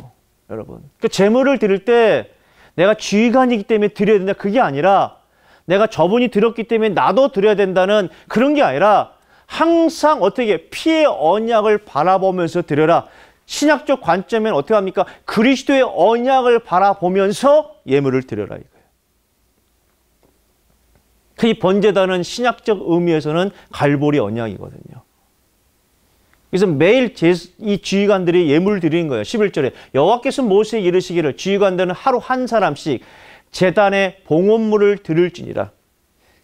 여러분. 그 그러니까 재물을 드릴 때 내가 쥐간이기 때문에 드려야 된다. 그게 아니라 내가 저분이 드렸기 때문에 나도 드려야 된다는 그런 게 아니라 항상 어떻게 피의 언약을 바라보면서 드려라. 신약적 관점에는 어떻게 합니까? 그리스도의 언약을 바라보면서 예물을 드려라 이거예요. 이 번제단은 신약적 의미에서는 갈보리 언약이거든요. 그래서 매일 이 지휘관들이 예물을 드리는 거예요. 11절에 여호와께서 모세에 이르시기를 지휘관들은 하루 한 사람씩 재단에 봉헌물을 드릴지니라.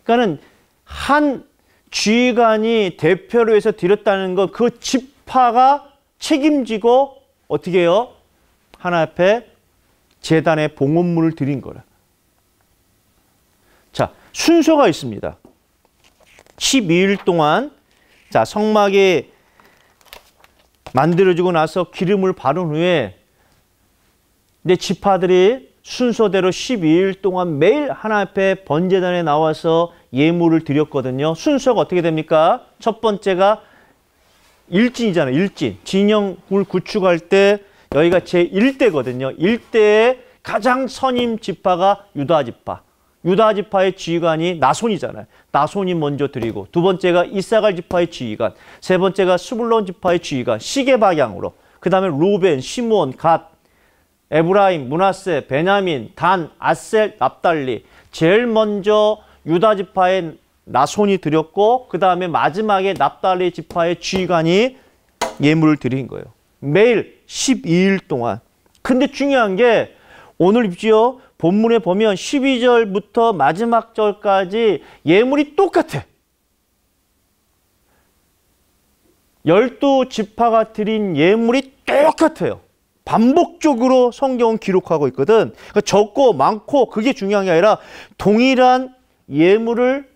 그러니까는 한 지휘관이 대표로 해서 드렸다는 건그 지파가 책임지고 어떻게 해요? 하나 앞에 재단에 봉헌물을 드린 거라. 자, 순서가 있습니다. 12일 동안 자, 성막에 만들어지고 나서 기름을 바른 후에 내 지파들이 순서대로 12일 동안 매일 하나님 앞에 번제단에 나와서 예물을 드렸거든요. 순서가 어떻게 됩니까? 첫 번째가 일진이잖아요. 일진. 진영을 구축할 때 여기가 제1대거든요. 1대에 가장 선임 지파가 유다 지파. 유다 지파의 지휘관이 나손이잖아요. 나손이 먼저 드리고 두 번째가 이사갈 지파의 지휘관, 세 번째가 스불론 지파의 지휘관 시계 방향으로 그 다음에 루벤, 시므온, 갓, 에브라임, 문하세, 베냐민, 단, 아셀, 납달리 제일 먼저 유다 지파의 나손이 드렸고 그 다음에 마지막에 납달리 지파의 지휘관이 예물을 드린 거예요. 매일 12일 동안. 근데 중요한 게 오늘 입지요 본문에 보면 12절부터 마지막 절까지 예물이 똑같아. 열두 지파가 드린 예물이 똑같아요. 반복적으로 성경은 기록하고 있거든. 그러니까 적고 많고 그게 중요한 게 아니라 동일한 예물을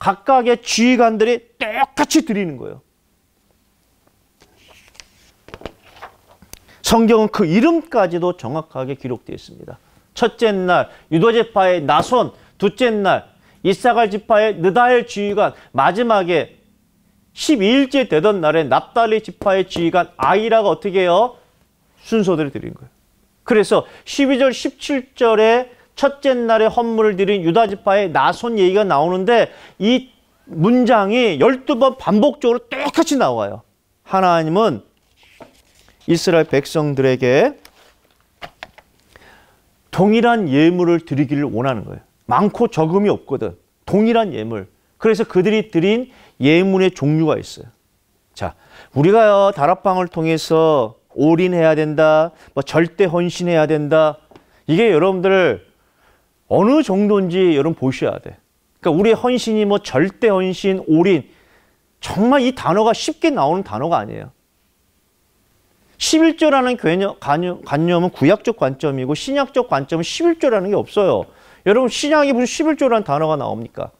각각의 지휘관들이 똑같이 드리는 거예요. 성경은 그 이름까지도 정확하게 기록되어 있습니다. 첫째 날유도지파의 나손, 둘째 날 이사갈 지파의 느다엘 지휘관, 마지막에 12일째 되던 날에 납달리 지파의 지휘관 아이라가 어떻게 해요? 순서대로 드린 거예요. 그래서 12절, 17절에 첫째 날에 헌물을 드린 유다 지파의 나손 얘기가 나오는데 이 문장이 12번 반복적으로 똑같이 나와요. 하나님은 이스라엘 백성들에게 동일한 예물을 드리기를 원하는 거예요. 많고 적음이 없거든. 동일한 예물. 그래서 그들이 드린 예물의 종류가 있어요. 자, 우리가 다락방을 통해서 올인해야 된다, 뭐 절대 헌신해야 된다. 이게 여러분들 어느 정도인지 여러분 보셔야 돼. 그러니까 우리의 헌신이 뭐 절대 헌신, 올인 정말 이 단어가 쉽게 나오는 단어가 아니에요. 1 1조라는 관념, 은 구약적 관점이고 신약적 관점은 1 1조라는게 없어요. 여러분 신약이 무슨 십일조라는 단어가 나옵니까?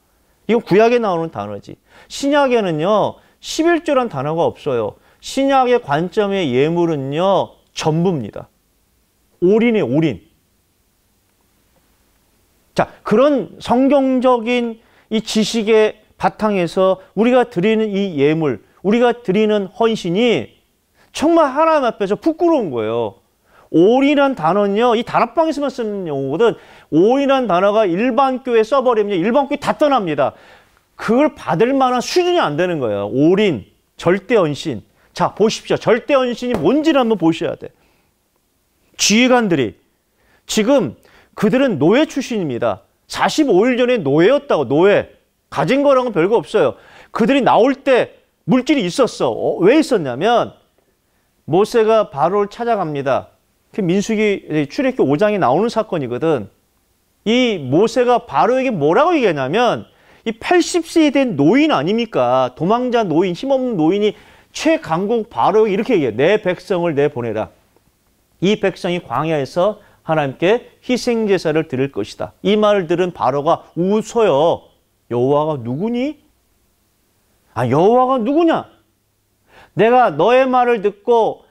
이건 구약에 나오는 단어지. 신약에는요. 십일조라는 단어가 없어요. 신약의 관점의 예물은요. 전부입니다. 올인의 올인. 자, 그런 성경적인 이 지식의 바탕에서 우리가 드리는 이 예물, 우리가 드리는 헌신이 정말 하나님 앞에서 부끄러운 거예요. 올이란 단어는요. 이 다락방에서만 쓰는 용어거든. 올이란 단어가 일반 교회 써버리면 일반 교회 다 떠납니다. 그걸 받을 만한 수준이 안 되는 거예요. 올인, 절대 언신. 자, 보십시오. 절대 언신이 뭔지를 한번 보셔야 돼. 지휘관들이 지금 그들은 노예 출신입니다. 45일 전에 노예였다고 노예. 가진 거랑은 별거 없어요. 그들이 나올 때 물질이 있었어. 어, 왜 있었냐면 모세가 바로를 찾아갑니다. 그 민수기 출애기 5장에 나오는 사건이거든. 이 모세가 바로에게 뭐라고 얘기하냐면 이 80세에 된 노인 아닙니까? 도망자 노인, 힘없는 노인이 최강국 바로 이렇게 얘기해내 백성을 내보내라. 이 백성이 광야에서 하나님께 희생 제사를 드릴 것이다. 이 말을 들은 바로가 웃어요. 여호와가 누구니? 아 여호와가 누구냐? 내가 너의 말을 듣고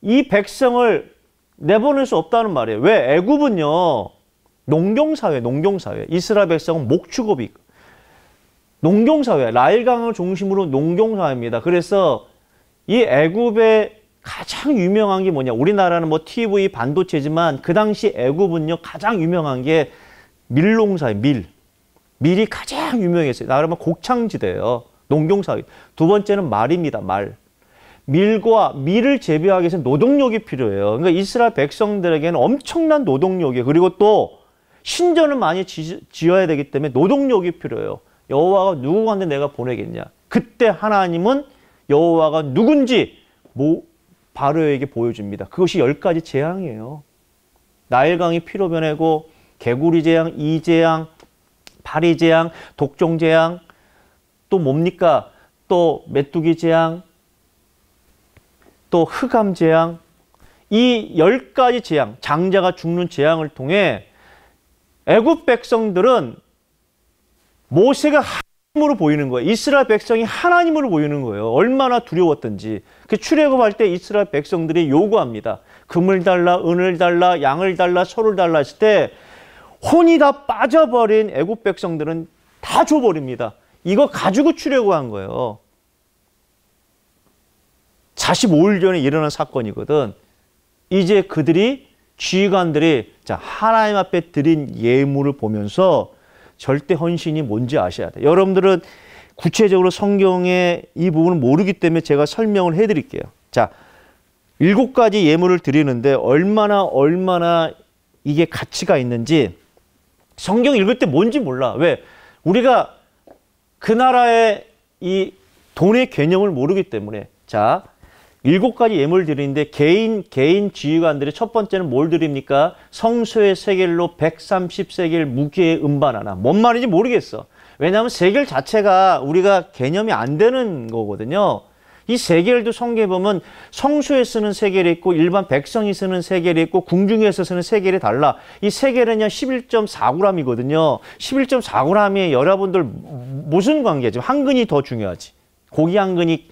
이 백성을 내보낼 수 없다는 말이에요. 왜? 애굽은요. 농경사회, 농경사회. 이스라엘 백성은 목축업이 농경사회, 라일강을 중심으로 농경사회입니다. 그래서 이 애굽의 가장 유명한 게 뭐냐. 우리나라는 뭐 TV 반도체지만 그 당시 애굽은요. 가장 유명한 게 밀농사회, 밀. 밀이 가장 유명했어요. 나름 곡창지대예요. 농경사회. 두 번째는 말입니다. 말. 밀과 밀을 재배하기 위해서 노동력이 필요해요. 그러니까 이스라엘 백성들에게는 엄청난 노동력이에요. 그리고 또 신전을 많이 지, 어야 되기 때문에 노동력이 필요해요. 여호와가 누구한테 내가 보내겠냐. 그때 하나님은 여호와가 누군지 모, 바로에게 보여줍니다. 그것이 열 가지 재앙이에요. 나일강이 피로 변하고 개구리 재앙, 이 재앙, 파리 재앙, 독종 재앙, 또 뭡니까? 또 메뚜기 재앙, 또 흑암 재앙 이 열 가지 재앙, 장자가 죽는 재앙을 통해 애굽 백성들은 모세가 하나님으로 보이는 거예요. 이스라엘 백성이 하나님으로 보이는 거예요. 얼마나 두려웠던지. 그 출애굽할 때 이스라엘 백성들이 요구합니다. 금을 달라, 은을 달라, 양을 달라, 소를 달라 했을 때 혼이 다 빠져버린 애굽 백성들은 다 줘버립니다. 이거 가지고 출애굽한 거예요. 45일 전에 일어난 사건이거든. 이제 그들이 지휘관들이 자 하나님 앞에 드린 예물을 보면서 절대 헌신이 뭔지 아셔야 돼. 여러분들은 구체적으로 성경의 이 부분을 모르기 때문에 제가 설명을 해드릴게요. 자 일곱 가지 예물을 드리는데 얼마나 얼마나 이게 가치가 있는지 성경 읽을 때 뭔지 몰라. 왜 우리가 그 나라의 이 돈의 개념을 모르기 때문에 자 일곱 가지 예물들는데 개인 개인 지휘관들의첫 번째는 뭘 드립니까? 성소의 세겔로 130세겔 무게의 음반 하나. 뭔 말인지 모르겠어. 왜냐하면 세겔 자체가 우리가 개념이 안 되는 거거든요. 이 세겔도 성경에 보면 성수에 쓰는 세겔이 있고 일반 백성이 쓰는 세겔이 있고 궁중에서 쓰는 세겔이 달라. 이세겔은 11.4g이거든요. 11.4g이 여러분들 무슨 관계죠? 한 근이 더 중요하지. 고기 한 근이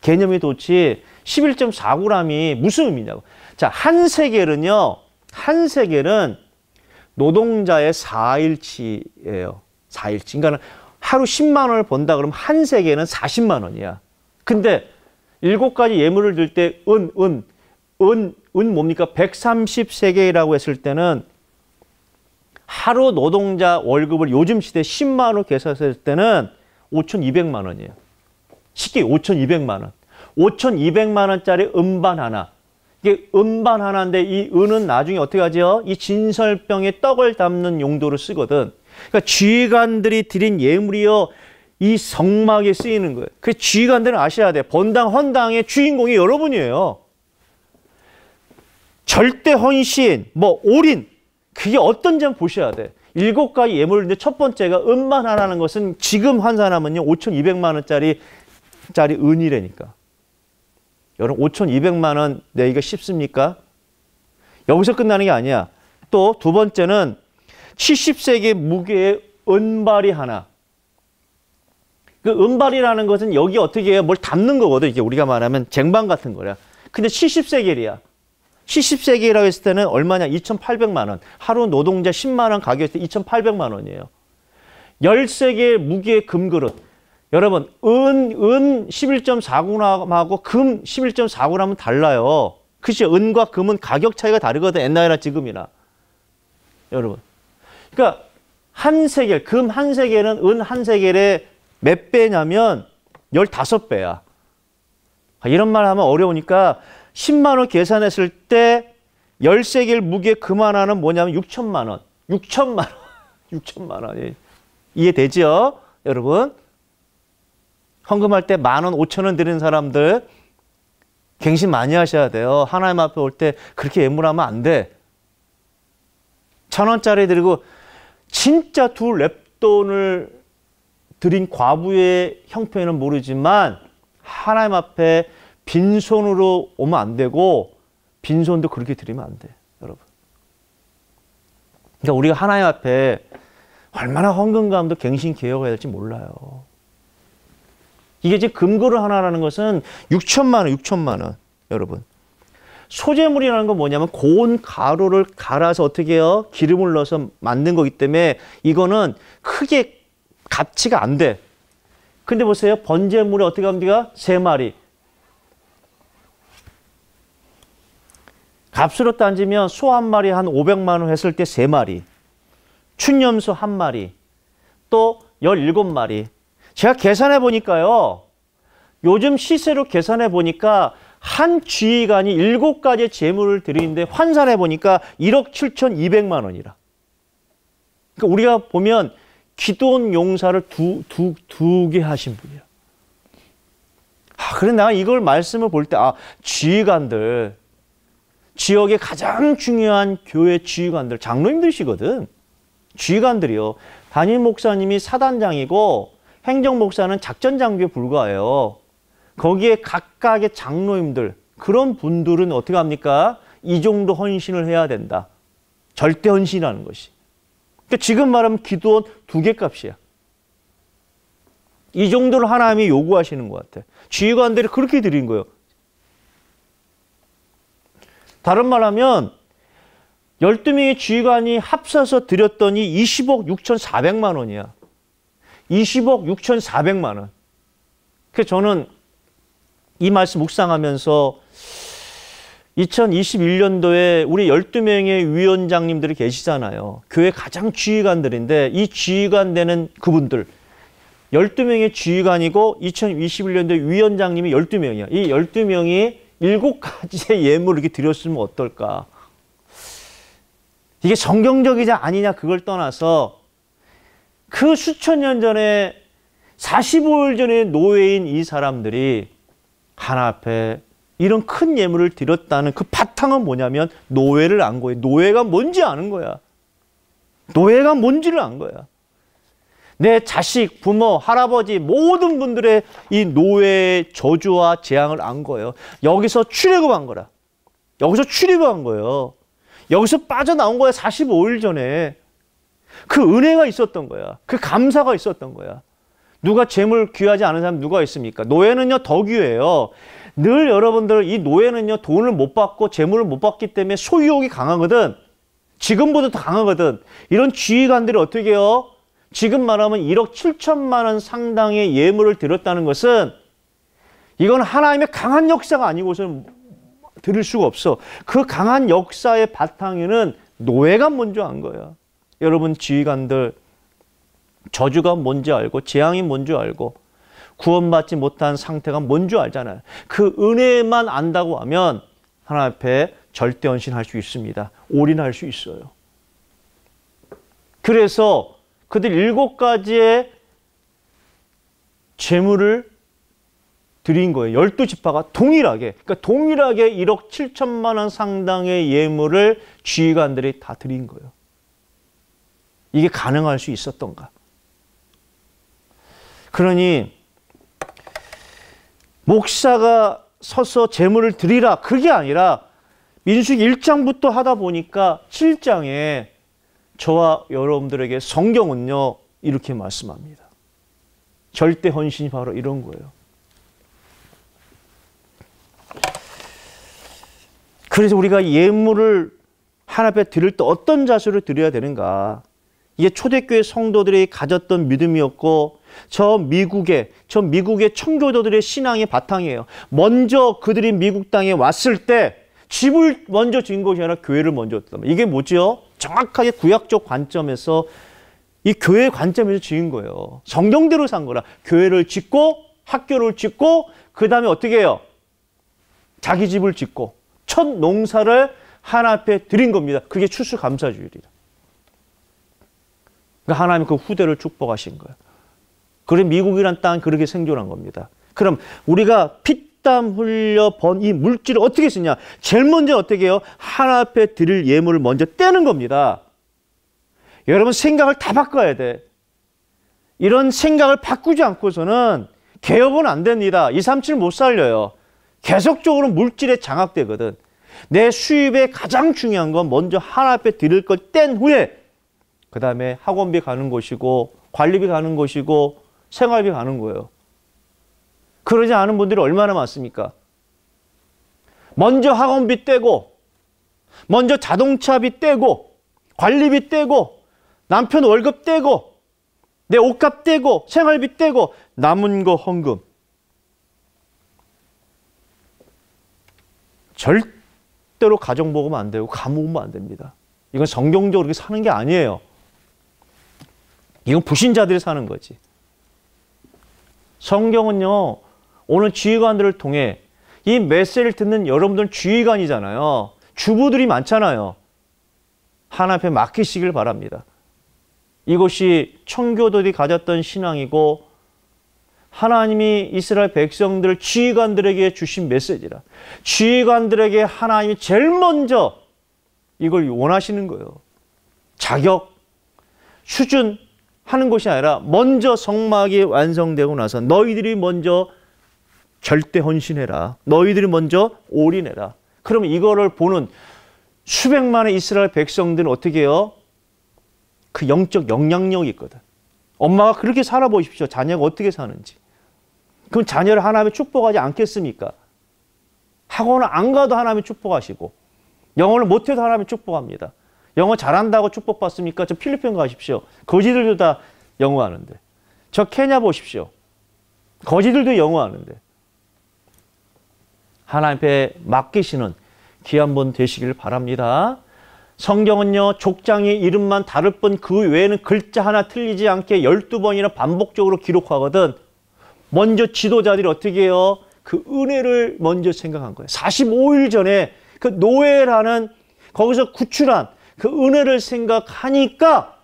개념이 도대체 11.4g이 무슨 의미냐고. 자, 한 세겔은요. 한 세겔은 노동자의 4일치예요. 4일치. 그러니까 하루 10만 원을 번다 그러면 한 세겔은 40만 원이야. 근데 일곱 가지 예물을 들 때 은, 은, 은, 은 뭡니까? 130세계라고 했을 때는 하루 노동자 월급을 요즘 시대 10만 원 계산했을 때는 5,200만 원이에요. 식기 5,200만 원. 5,200만 원짜리 음반 하나. 이게 음반 하나인데 이 은은 나중에 어떻게 하죠? 이 진설병에 떡을 담는 용도로 쓰거든. 그러니까 쥐간들이 드린 예물이요. 이 성막에 쓰이는 거예요. 그 쥐간들은 아셔야 돼. 본당 헌당의 주인공이 여러분이에요. 절대 헌신, 뭐 올인 그게 어떤 점 보셔야 돼. 일곱 가지 예물인데 첫 번째가 음반 하라는 것은 지금 환산하면요. 5,200만 원짜리 짜리 은이래니까. 여러분 5,200만 원 내기가 쉽습니까? 여기서 끝나는 게 아니야. 또 두 번째는 70세기 무게의 은발이 하나. 그 은발이라는 것은 여기 어떻게 해요? 뭘 담는 거거든. 이게 우리가 말하면 쟁반 같은 거야. 근데 70세기야. 70세기라고 했을 때는 얼마냐? 2,800만 원. 하루 노동자 10만 원 가격에서 2,800만 원이에요. 1 3기의 무게의 금그릇. 여러분, 은, 은 11.4g하고 금 11.4g은 달라요. 그죠? 은과 금은 가격 차이가 다르거든. 옛날이나 지금이나. 여러분. 그러니까 한 세겔, 금한 세겔은 은 한 세겔의 몇 배냐면 15배야. 아, 이런 말 하면 어려우니까 10만 원 계산했을 때 13개일 무게 금 하나는 뭐냐면 6천만 원. 6천만 원. 6천만 원. 예. 이해되죠? 여러분. 헌금할 때 만 원, 오천 원 드리는 사람들 갱신 많이 하셔야 돼요. 하나님 앞에 올 때 그렇게 예물하면 안 돼. 천 원짜리 드리고 진짜 두 랩돈을 드린 과부의 형편은 모르지만 하나님 앞에 빈손으로 오면 안 되고 빈손도 그렇게 드리면 안 돼, 여러분. 그러니까 우리가 하나님 앞에 얼마나 헌금감도 갱신 개혁해 될지 몰라요. 이게 지금 금고를 하나라는 것은 6천만 원, 6천만 원. 여러분. 소재물이라는 건 뭐냐면 고온 가루를 갈아서 어떻게 해요? 기름을 넣어서 만든 거기 때문에 이거는 크게 가치가 안 돼. 근데 보세요. 번제물이 어떻게 합니까? 세 마리. 값으로 따지면 소 한 마리 한 500만 원 했을 때 세 마리. 춘염소 한 마리. 또 17마리. 제가 계산해 보니까요. 요즘 시세로 계산해 보니까 한 주의관이 일곱 가지의 재물을 드리는데 환산해 보니까 1억 7천2백만 원이라. 그러니까 우리가 보면 기도원 용사를 두, 두, 두 개 하신 분이야. 아, 그래, 가 이걸 말씀을 볼 때, 아, 지휘관들, 지역의 가장 중요한 교회 지휘관들, 장로님들이시거든. 지휘관들이요. 담임 목사님이 사단장이고, 행정목사는 작전장교에 불과해요. 거기에 각각의 장로님들 그런 분들은 어떻게 합니까? 이 정도 헌신을 해야 된다. 절대 헌신이라는 것이. 그러니까 지금 말하면 기도원 두 개 값이야. 이 정도를 하나님이 요구하시는 것 같아. 지휘관들이 그렇게 드린 거예요. 다른 말 하면 12명의 지휘관이 합쳐서 드렸더니 20억 6,400만 원이야. 20억 6,400만 원. 그 저는 이 말씀 묵상하면서 2021년도에 우리 12명의 위원장님들이 계시잖아요. 교회 가장 지휘관들인데 이 지휘관 되는 그분들 12명의 지휘관이고 2021년도에 위원장님이 12명이야. 이 12명이 7가지의 예물을 이렇게 드렸으면 어떨까? 이게 성경적이냐 아니냐 그걸 떠나서 그 수천 년 전에 45일 전에 노예인 이 사람들이 하나 앞에 이런 큰 예물을 드렸다는 그 바탕은 뭐냐면 노예를 안 거예요. 노예가 뭔지 아는 거야. 노예가 뭔지를 안 거야. 내 자식, 부모, 할아버지 모든 분들의 이 노예의 저주와 재앙을 안 거예요. 여기서 출애굽한 거라. 여기서 출입한 거예요. 여기서 빠져나온 거야 45일 전에. 그 은혜가 있었던 거야. 그 감사가 있었던 거야. 누가 재물 귀하지 않은 사람 누가 있습니까? 노예는요, 더 귀해요. 늘 여러분들 이 노예는요, 돈을 못 받고 재물을 못 받기 때문에 소유욕이 강하거든. 지금보다 더 강하거든. 이런 지휘관들이 어떻게 해요? 지금 말하면 1억 7천만 원 상당의 예물을 드렸다는 것은 이건 하나님의 강한 역사가 아니고서는 들을 수가 없어. 그 강한 역사의 바탕에는 노예가 먼저 한 거야. 여러분 지휘관들 저주가 뭔지 알고 재앙이 뭔지 알고 구원받지 못한 상태가 뭔지 알잖아요. 그 은혜만 안다고 하면 하나님 앞에 절대 헌신할 수 있습니다. 올인할 수 있어요. 그래서 그들 일곱 가지의 재물을 드린 거예요. 열두 지파가 동일하게, 그러니까 동일하게 1억 7천만 원 상당의 예물을 지휘관들이 다 드린 거예요. 이게 가능할 수 있었던가. 그러니 목사가 서서 제물을 드리라 그게 아니라 민숙 1장부터 하다 보니까 7장에 저와 여러분들에게 성경은요 이렇게 말씀합니다. 절대 헌신이 바로 이런 거예요. 그래서 우리가 예물을 하나님께 드릴 때 어떤 자세로 드려야 되는가? 이게 초대교회 성도들이 가졌던 믿음이었고 저 미국의 저 미국의 청교도들의 신앙의 바탕이에요. 먼저 그들이 미국 땅에 왔을 때 집을 먼저 진 것이 아니라 교회를 먼저 했다. 이게 뭐죠? 정확하게 구약적 관점에서 이 교회 관점에서 지은 거예요. 성경대로 산 거라. 교회를 짓고 학교를 짓고 그 다음에 어떻게 해요? 자기 집을 짓고 첫 농사를 하나 앞에 드린 겁니다. 그게 추수감사주일이다. 그러니까 하나님 그 후대를 축복하신 거예요. 그래 미국이란 땅 그렇게 생존한 겁니다. 그럼 우리가 피땀 흘려 번 이 물질을 어떻게 쓰냐? 제일 먼저 어떻게 해요? 하나 앞에 드릴 예물을 먼저 떼는 겁니다. 여러분 생각을 다 바꿔야 돼. 이런 생각을 바꾸지 않고서는 개혁은 안 됩니다. 2, 3, 7못 살려요. 계속적으로 물질에 장악되거든. 내 수입의 가장 중요한 건 먼저 하나 앞에 드릴 걸 뗀 후에 그 다음에 학원비 가는 곳이고 관리비 가는 곳이고 생활비 가는 거예요. 그러지 않은 분들이 얼마나 많습니까? 먼저 학원비 떼고 먼저 자동차비 떼고 관리비 떼고 남편 월급 떼고 내 옷값 떼고 생활비 떼고 남은 거 헌금 절대로 가정 보고안 되고 감옥 오면 안 됩니다. 이건 성경적으로 사는 게 아니에요. 이건 불신자들이 사는 거지. 성경은요, 오늘 지휘관들을 통해 이 메시지를 듣는 여러분들은 지휘관이잖아요. 주부들이 많잖아요. 하나 앞에 맡기시길 바랍니다. 이것이 청교도들이 가졌던 신앙이고 하나님이 이스라엘 백성들 지휘관들에게 주신 메시지라. 지휘관들에게 하나님이 제일 먼저 이걸 원하시는 거예요. 자격, 수준, 하는 것이 아니라 먼저 성막이 완성되고 나서 너희들이 먼저 절대 헌신해라. 너희들이 먼저 올인해라. 그러면 이거를 보는 수백만의 이스라엘 백성들은 어떻게 해요? 그 영적 영향력이 있거든. 엄마가 그렇게 살아보십시오. 자녀가 어떻게 사는지. 그럼 자녀를 하나님이 축복하지 않겠습니까? 학원을 안 가도 하나님이 축복하시고 영어를 못해도 하나님이 축복합니다. 영어 잘한다고 축복받습니까? 저 필리핀 가십시오. 거지들도 다 영어 하는데. 저 케냐 보십시오. 거지들도 영어 하는데. 하나님께 맡기시는 귀한 분 되시길 바랍니다. 성경은요, 족장의 이름만 다를 뿐 그 외에는 글자 하나 틀리지 않게 12번이나 반복적으로 기록하거든. 먼저 지도자들이 어떻게 해요? 그 은혜를 먼저 생각한 거예요. 45일 전에 그 노예라는 거기서 구출한 그 은혜를 생각하니까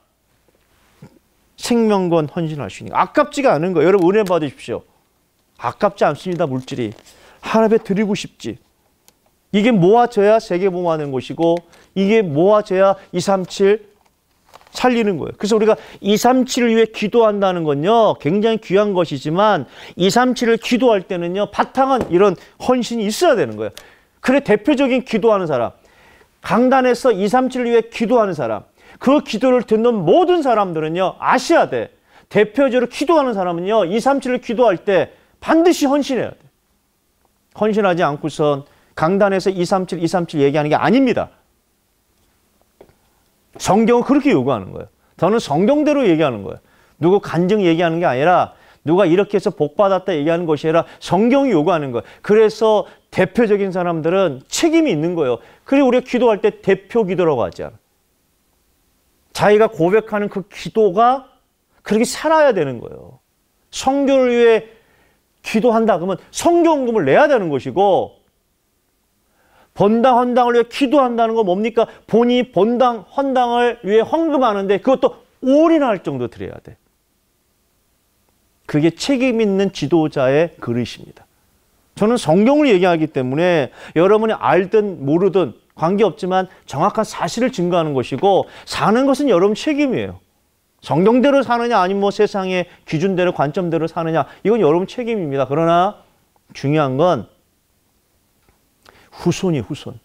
생명권 헌신할 수 있는 거 아깝지가 않은 거예요. 여러분 은혜 받으십시오. 아깝지 않습니다. 물질이. 하나님에 드리고 싶지. 이게 모아져야 세계 모하는 것이고 이게 모아져야 237 살리는 거예요. 그래서 우리가 237을 위해 기도한다는 건요. 굉장히 귀한 것이지만 237을 기도할 때는요. 바탕은 이런 헌신이 있어야 되는 거예요. 그래 대표적인 기도하는 사람. 강단에서 237을 위해 기도하는 사람, 그 기도를 듣는 모든 사람들은요, 아셔야 돼. 대표적으로 기도하는 사람은요, 237을 기도할 때 반드시 헌신해야 돼. 헌신하지 않고선 강단에서 237, 237 얘기하는 게 아닙니다. 성경은 그렇게 요구하는 거예요. 저는 성경대로 얘기하는 거예요. 누구 간증 얘기하는 게 아니라 누가 이렇게 해서 복 받았다 얘기하는 것이 아니라 성경이 요구하는 거예요. 그래서 대표적인 사람들은 책임이 있는 거예요. 그리고 우리가 기도할 때 대표 기도라고 하잖아. 자기가 고백하는 그 기도가 그렇게 살아야 되는 거예요. 성교를 위해 기도한다 그러면 성경금을 내야 되는 것이고 번당 헌당을 위해 기도한다는 건 뭡니까? 본인이 번당 헌당을 위해 헌금하는데 그것도 올인할 정도 드려야 돼. 그게 책임 있는 지도자의 그릇입니다. 저는 성경을 얘기하기 때문에 여러분이 알든 모르든 관계없지만 정확한 사실을 증거하는 것이고 사는 것은 여러분 책임이에요. 성경대로 사느냐 아니면 뭐 세상의 기준대로 관점대로 사느냐 이건 여러분 책임입니다. 그러나 중요한 건 후손이 후손.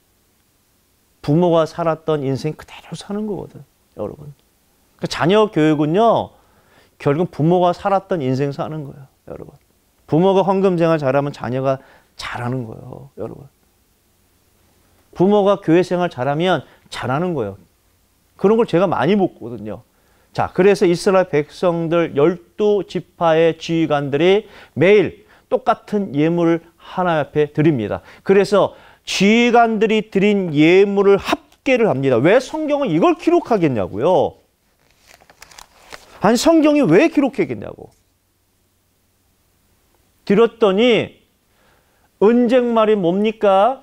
부모가 살았던 인생 그대로 사는 거거든, 여러분. 그러니까 자녀 교육은요, 결국 부모가 살았던 인생 사는 거예요, 여러분. 부모가 헌금생활 잘하면 자녀가 잘하는 거예요, 여러분. 부모가 교회 생활 잘하면 잘하는 거예요. 그런 걸 제가 많이 보거든요. 자, 그래서 이스라엘 백성들 열두 지파의 지휘관들이 매일 똑같은 예물을 하나 앞에 드립니다. 그래서 지휘관들이 드린 예물을 합계를 합니다. 왜 성경은 이걸 기록하겠냐고요? 아니 성경이 왜 기록했겠냐고. 들었더니 은쟁말이 뭡니까?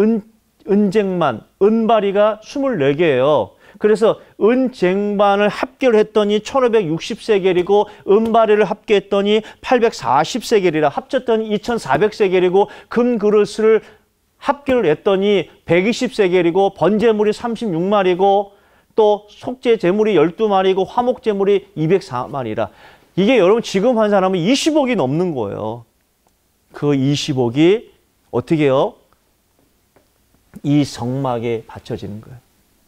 은, 은쟁만, 은발이가 24개예요. 그래서 은쟁반을 합계를 했더니 1560세겔이고 은발이를 합계했더니 840세겔이라 합쳤더니 2400세겔이고 금그릇을 합계를 했더니 120세겔이고 번제물이 36마리고 또 속죄 제물이 12마리고 화목 제물이 204마리라. 이게 여러분 지금 한 사람은 20억이 넘는 거예요. 그 20억이 어떻게 요이 성막에 바쳐지는 거예요.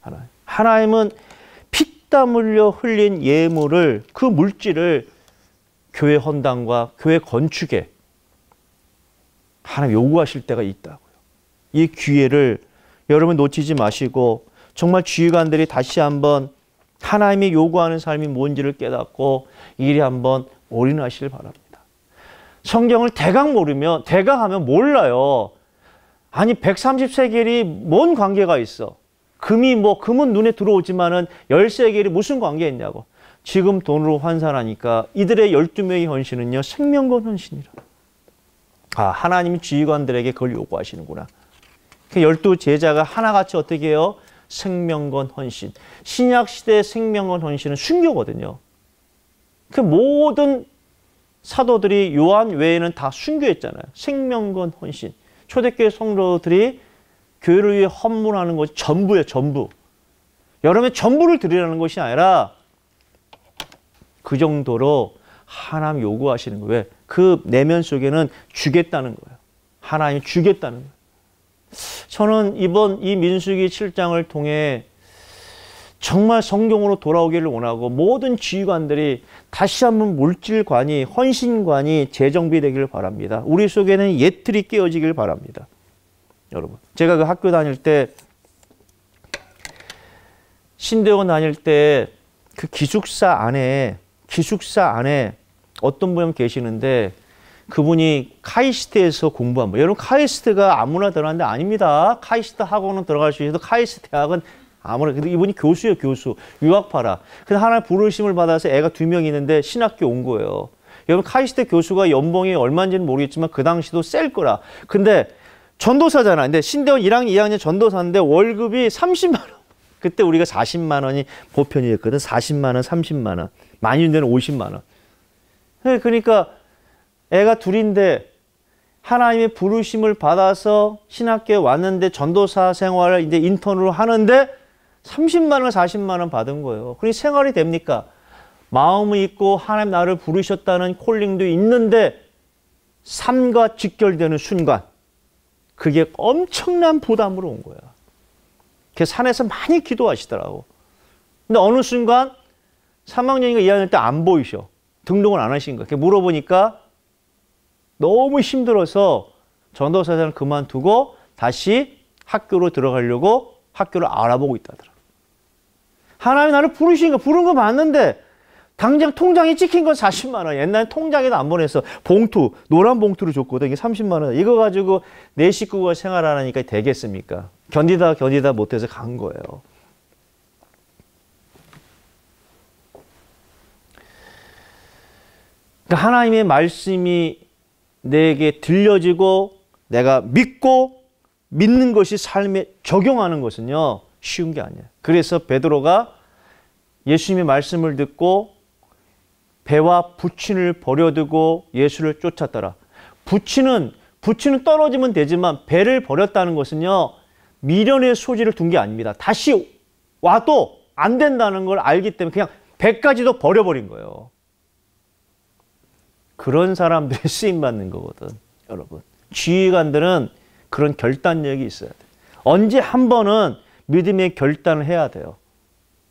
하나님. 하나님은 피땀 흘려 흘린 예물을 그 물질을 교회 헌당과 교회 건축에 하나님 요구하실 때가 있다고요. 이 기회를 여러분 놓치지 마시고 정말 주의관들이 다시 한번 하나님이 요구하는 삶이 뭔지를 깨닫고 일이 한번 올인하시길 바랍니다. 성경을 대강 모르면 대강 하면 몰라요. 아니 130세겔이 뭔 관계가 있어? 금이 뭐 금은 눈에 들어오지만은 10세겔이 무슨 관계 있냐고. 지금 돈으로 환산하니까 이들의 12명의 헌신은요. 생명권 헌신이라. 아, 하나님이 주의관들에게 그걸 요구하시는구나. 그 12제자가 하나같이 어떻게 해요? 생명권 헌신. 신약시대의 생명권 헌신은 순교거든요. 그 모든 사도들이 요한 외에는 다 순교했잖아요. 생명건 헌신. 초대교회 성도들이 교회를 위해 헌물하는 것이 전부예요. 전부. 여러분의 전부를 드리라는 것이 아니라 그 정도로 하나님 요구하시는 거예요. 그 내면 속에는 주겠다는 거예요. 하나님 주겠다는 거예요. 저는 이번 이 민수기 7장을 통해 정말 성경으로 돌아오기를 원하고 모든 지휘관들이 다시 한번 물질관이 헌신관이 재정비되기를 바랍니다. 우리 속에는 예틀이 깨어지길 바랍니다. 여러분 제가 그 학교 다닐 때 신대원 다닐 때 그 기숙사 안에 기숙사 안에 어떤 분이 계시는데 그분이 카이스트에서 공부한 분. 여러분 카이스트가 아무나 들어가는데 아닙니다. 카이스트 학원은 들어갈 수 있어도 카이스트 대학은 아무래도 이분이 교수예요 교수 유학파라 근데 하나의 부르심을 받아서 애가 두 명 있는데 신학교 온 거예요 여러분 카이스트 교수가 연봉이 얼마인지는 모르겠지만 그 당시도 셀 거라 근데 전도사잖아 근데 신대원 1학년 2학년 전도사인데 월급이 30만 원 그때 우리가 40만 원이 보편이었거든 40만 원 30만 원 많이 준 데는 50만 원 네, 그러니까 애가 둘인데 하나님의 부르심을 받아서 신학교에 왔는데 전도사 생활을 이제 인턴으로 하는데 30만 원, 40만 원 받은 거예요. 그러니 생활이 됩니까? 마음이 있고 하나님 나를 부르셨다는 콜링도 있는데 삶과 직결되는 순간 그게 엄청난 부담으로 온 거야. 그 산에서 많이 기도하시더라고. 근데 어느 순간 3학년이가 2학년 때안 보이셔. 등록을 안 하신 거야. 물어보니까 너무 힘들어서 전도사장을 그만두고 다시 학교로 들어가려고 학교를 알아보고 있다더라. 하나님이 나를 부르시니까 부른 거 맞는데 당장 통장에 찍힌 건 40만 원. 옛날에 통장에도 안 보냈어. 봉투, 노란 봉투를 줬거든. 이게 30만 원. 이거 가지고 내 식구가 생활하라니까 되겠습니까? 견디다 견디다 못해서 간 거예요. 그러니까 하나님의 말씀이 내게 들려지고 내가 믿고 믿는 것이 삶에 적용하는 것은요 쉬운 게 아니에요. 그래서 베드로가 예수님의 말씀을 듣고 배와 부친을 버려두고 예수를 쫓았더라. 부친은 부친은 떨어지면 되지만 배를 버렸다는 것은요 미련의 소지를 둔 게 아닙니다. 다시 와도 안 된다는 걸 알기 때문에 그냥 배까지도 버려버린 거예요. 그런 사람들이 쓰임 받는 거거든, 여러분. 지휘관들은 그런 결단력이 있어야 돼. 언제 한 번은 믿음의 결단을 해야 돼요.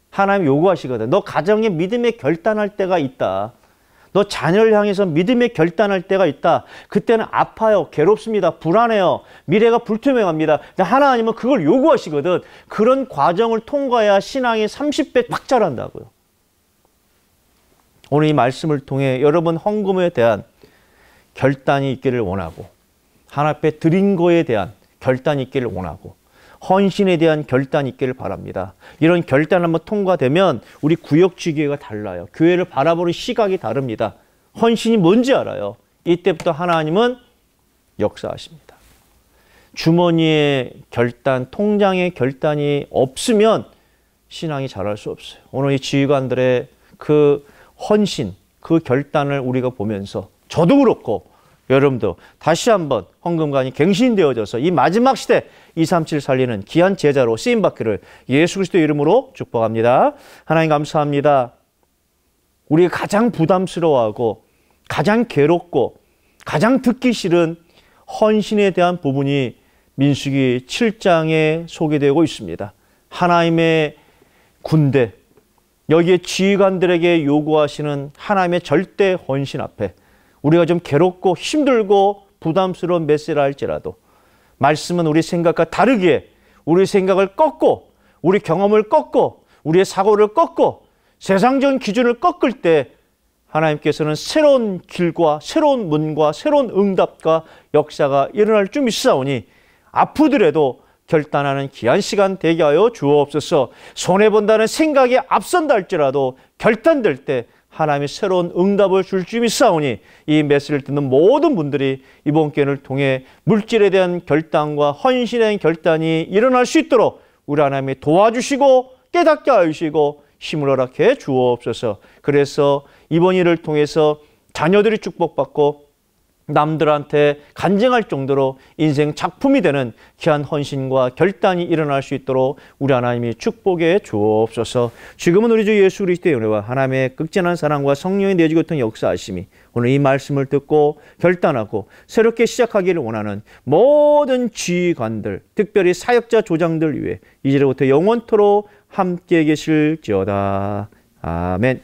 하나님 요구하시거든. 너 가정에 믿음의 결단할 때가 있다. 너 자녀를 향해서 믿음의 결단할 때가 있다. 그때는 아파요. 괴롭습니다. 불안해요. 미래가 불투명합니다. 하나님은 그걸 요구하시거든. 그런 과정을 통과해야 신앙이 30배 확 자란다고요. 오늘 이 말씀을 통해 여러분 헌금에 대한 결단이 있기를 원하고 하나님 앞에 드린 거에 대한 결단이 있기를 원하고 헌신에 대한 결단이 있기를 바랍니다. 이런 결단 한번 통과되면 우리 구역 지교회가 달라요. 교회를 바라보는 시각이 다릅니다. 헌신이 뭔지 알아요. 이때부터 하나님은 역사하십니다. 주머니에 결단, 통장에 결단이 없으면 신앙이 자랄 수 없어요. 오늘 이 지휘관들의 그 헌신, 그 결단을 우리가 보면서 저도 그렇고 여러분도 다시 한번 헌금관이 갱신되어져서 이 마지막 시대 237 살리는 귀한 제자로 쓰임받기를 예수 그리스도 의 이름으로 축복합니다. 하나님 감사합니다. 우리가 가장 부담스러워하고 가장 괴롭고 가장 듣기 싫은 헌신에 대한 부분이 민수기 7장에 소개되고 있습니다. 하나님의 군대, 여기에 지휘관들에게 요구하시는 하나님의 절대 헌신 앞에 우리가 좀 괴롭고 힘들고 부담스러운 메시라 할지라도 말씀은 우리 생각과 다르게 우리 생각을 꺾고 우리 경험을 꺾고 우리의 사고를 꺾고 세상적인 기준을 꺾을 때 하나님께서는 새로운 길과 새로운 문과 새로운 응답과 역사가 일어날 줄 믿사오니 아프더라도 결단하는 귀한 시간 되게 하여 주없어서 손해본다는 생각에 앞선다 할지라도 결단될 때 하나님이 새로운 응답을 줄줄 믿사오니 이 메시지를 듣는 모든 분들이 이번 기회를 통해 물질에 대한 결단과 헌신에 결단이 일어날 수 있도록 우리 하나님이 도와주시고 깨닫게 하시고 힘을 허락해 주옵소서. 그래서 이번 일을 통해서 자녀들이 축복받고 남들한테 간증할 정도로 인생 작품이 되는 귀한 헌신과 결단이 일어날 수 있도록 우리 하나님이 축복해 주옵소서. 지금은 우리 주 예수 그리스도의 은혜와 하나님의 극진한 사랑과 성령의 내주교통 역사하심이 오늘 이 말씀을 듣고 결단하고 새롭게 시작하기를 원하는 모든 지휘관들, 특별히 사역자 조장들 위해 이제부터 영원토록 함께 계실지어다. 아멘.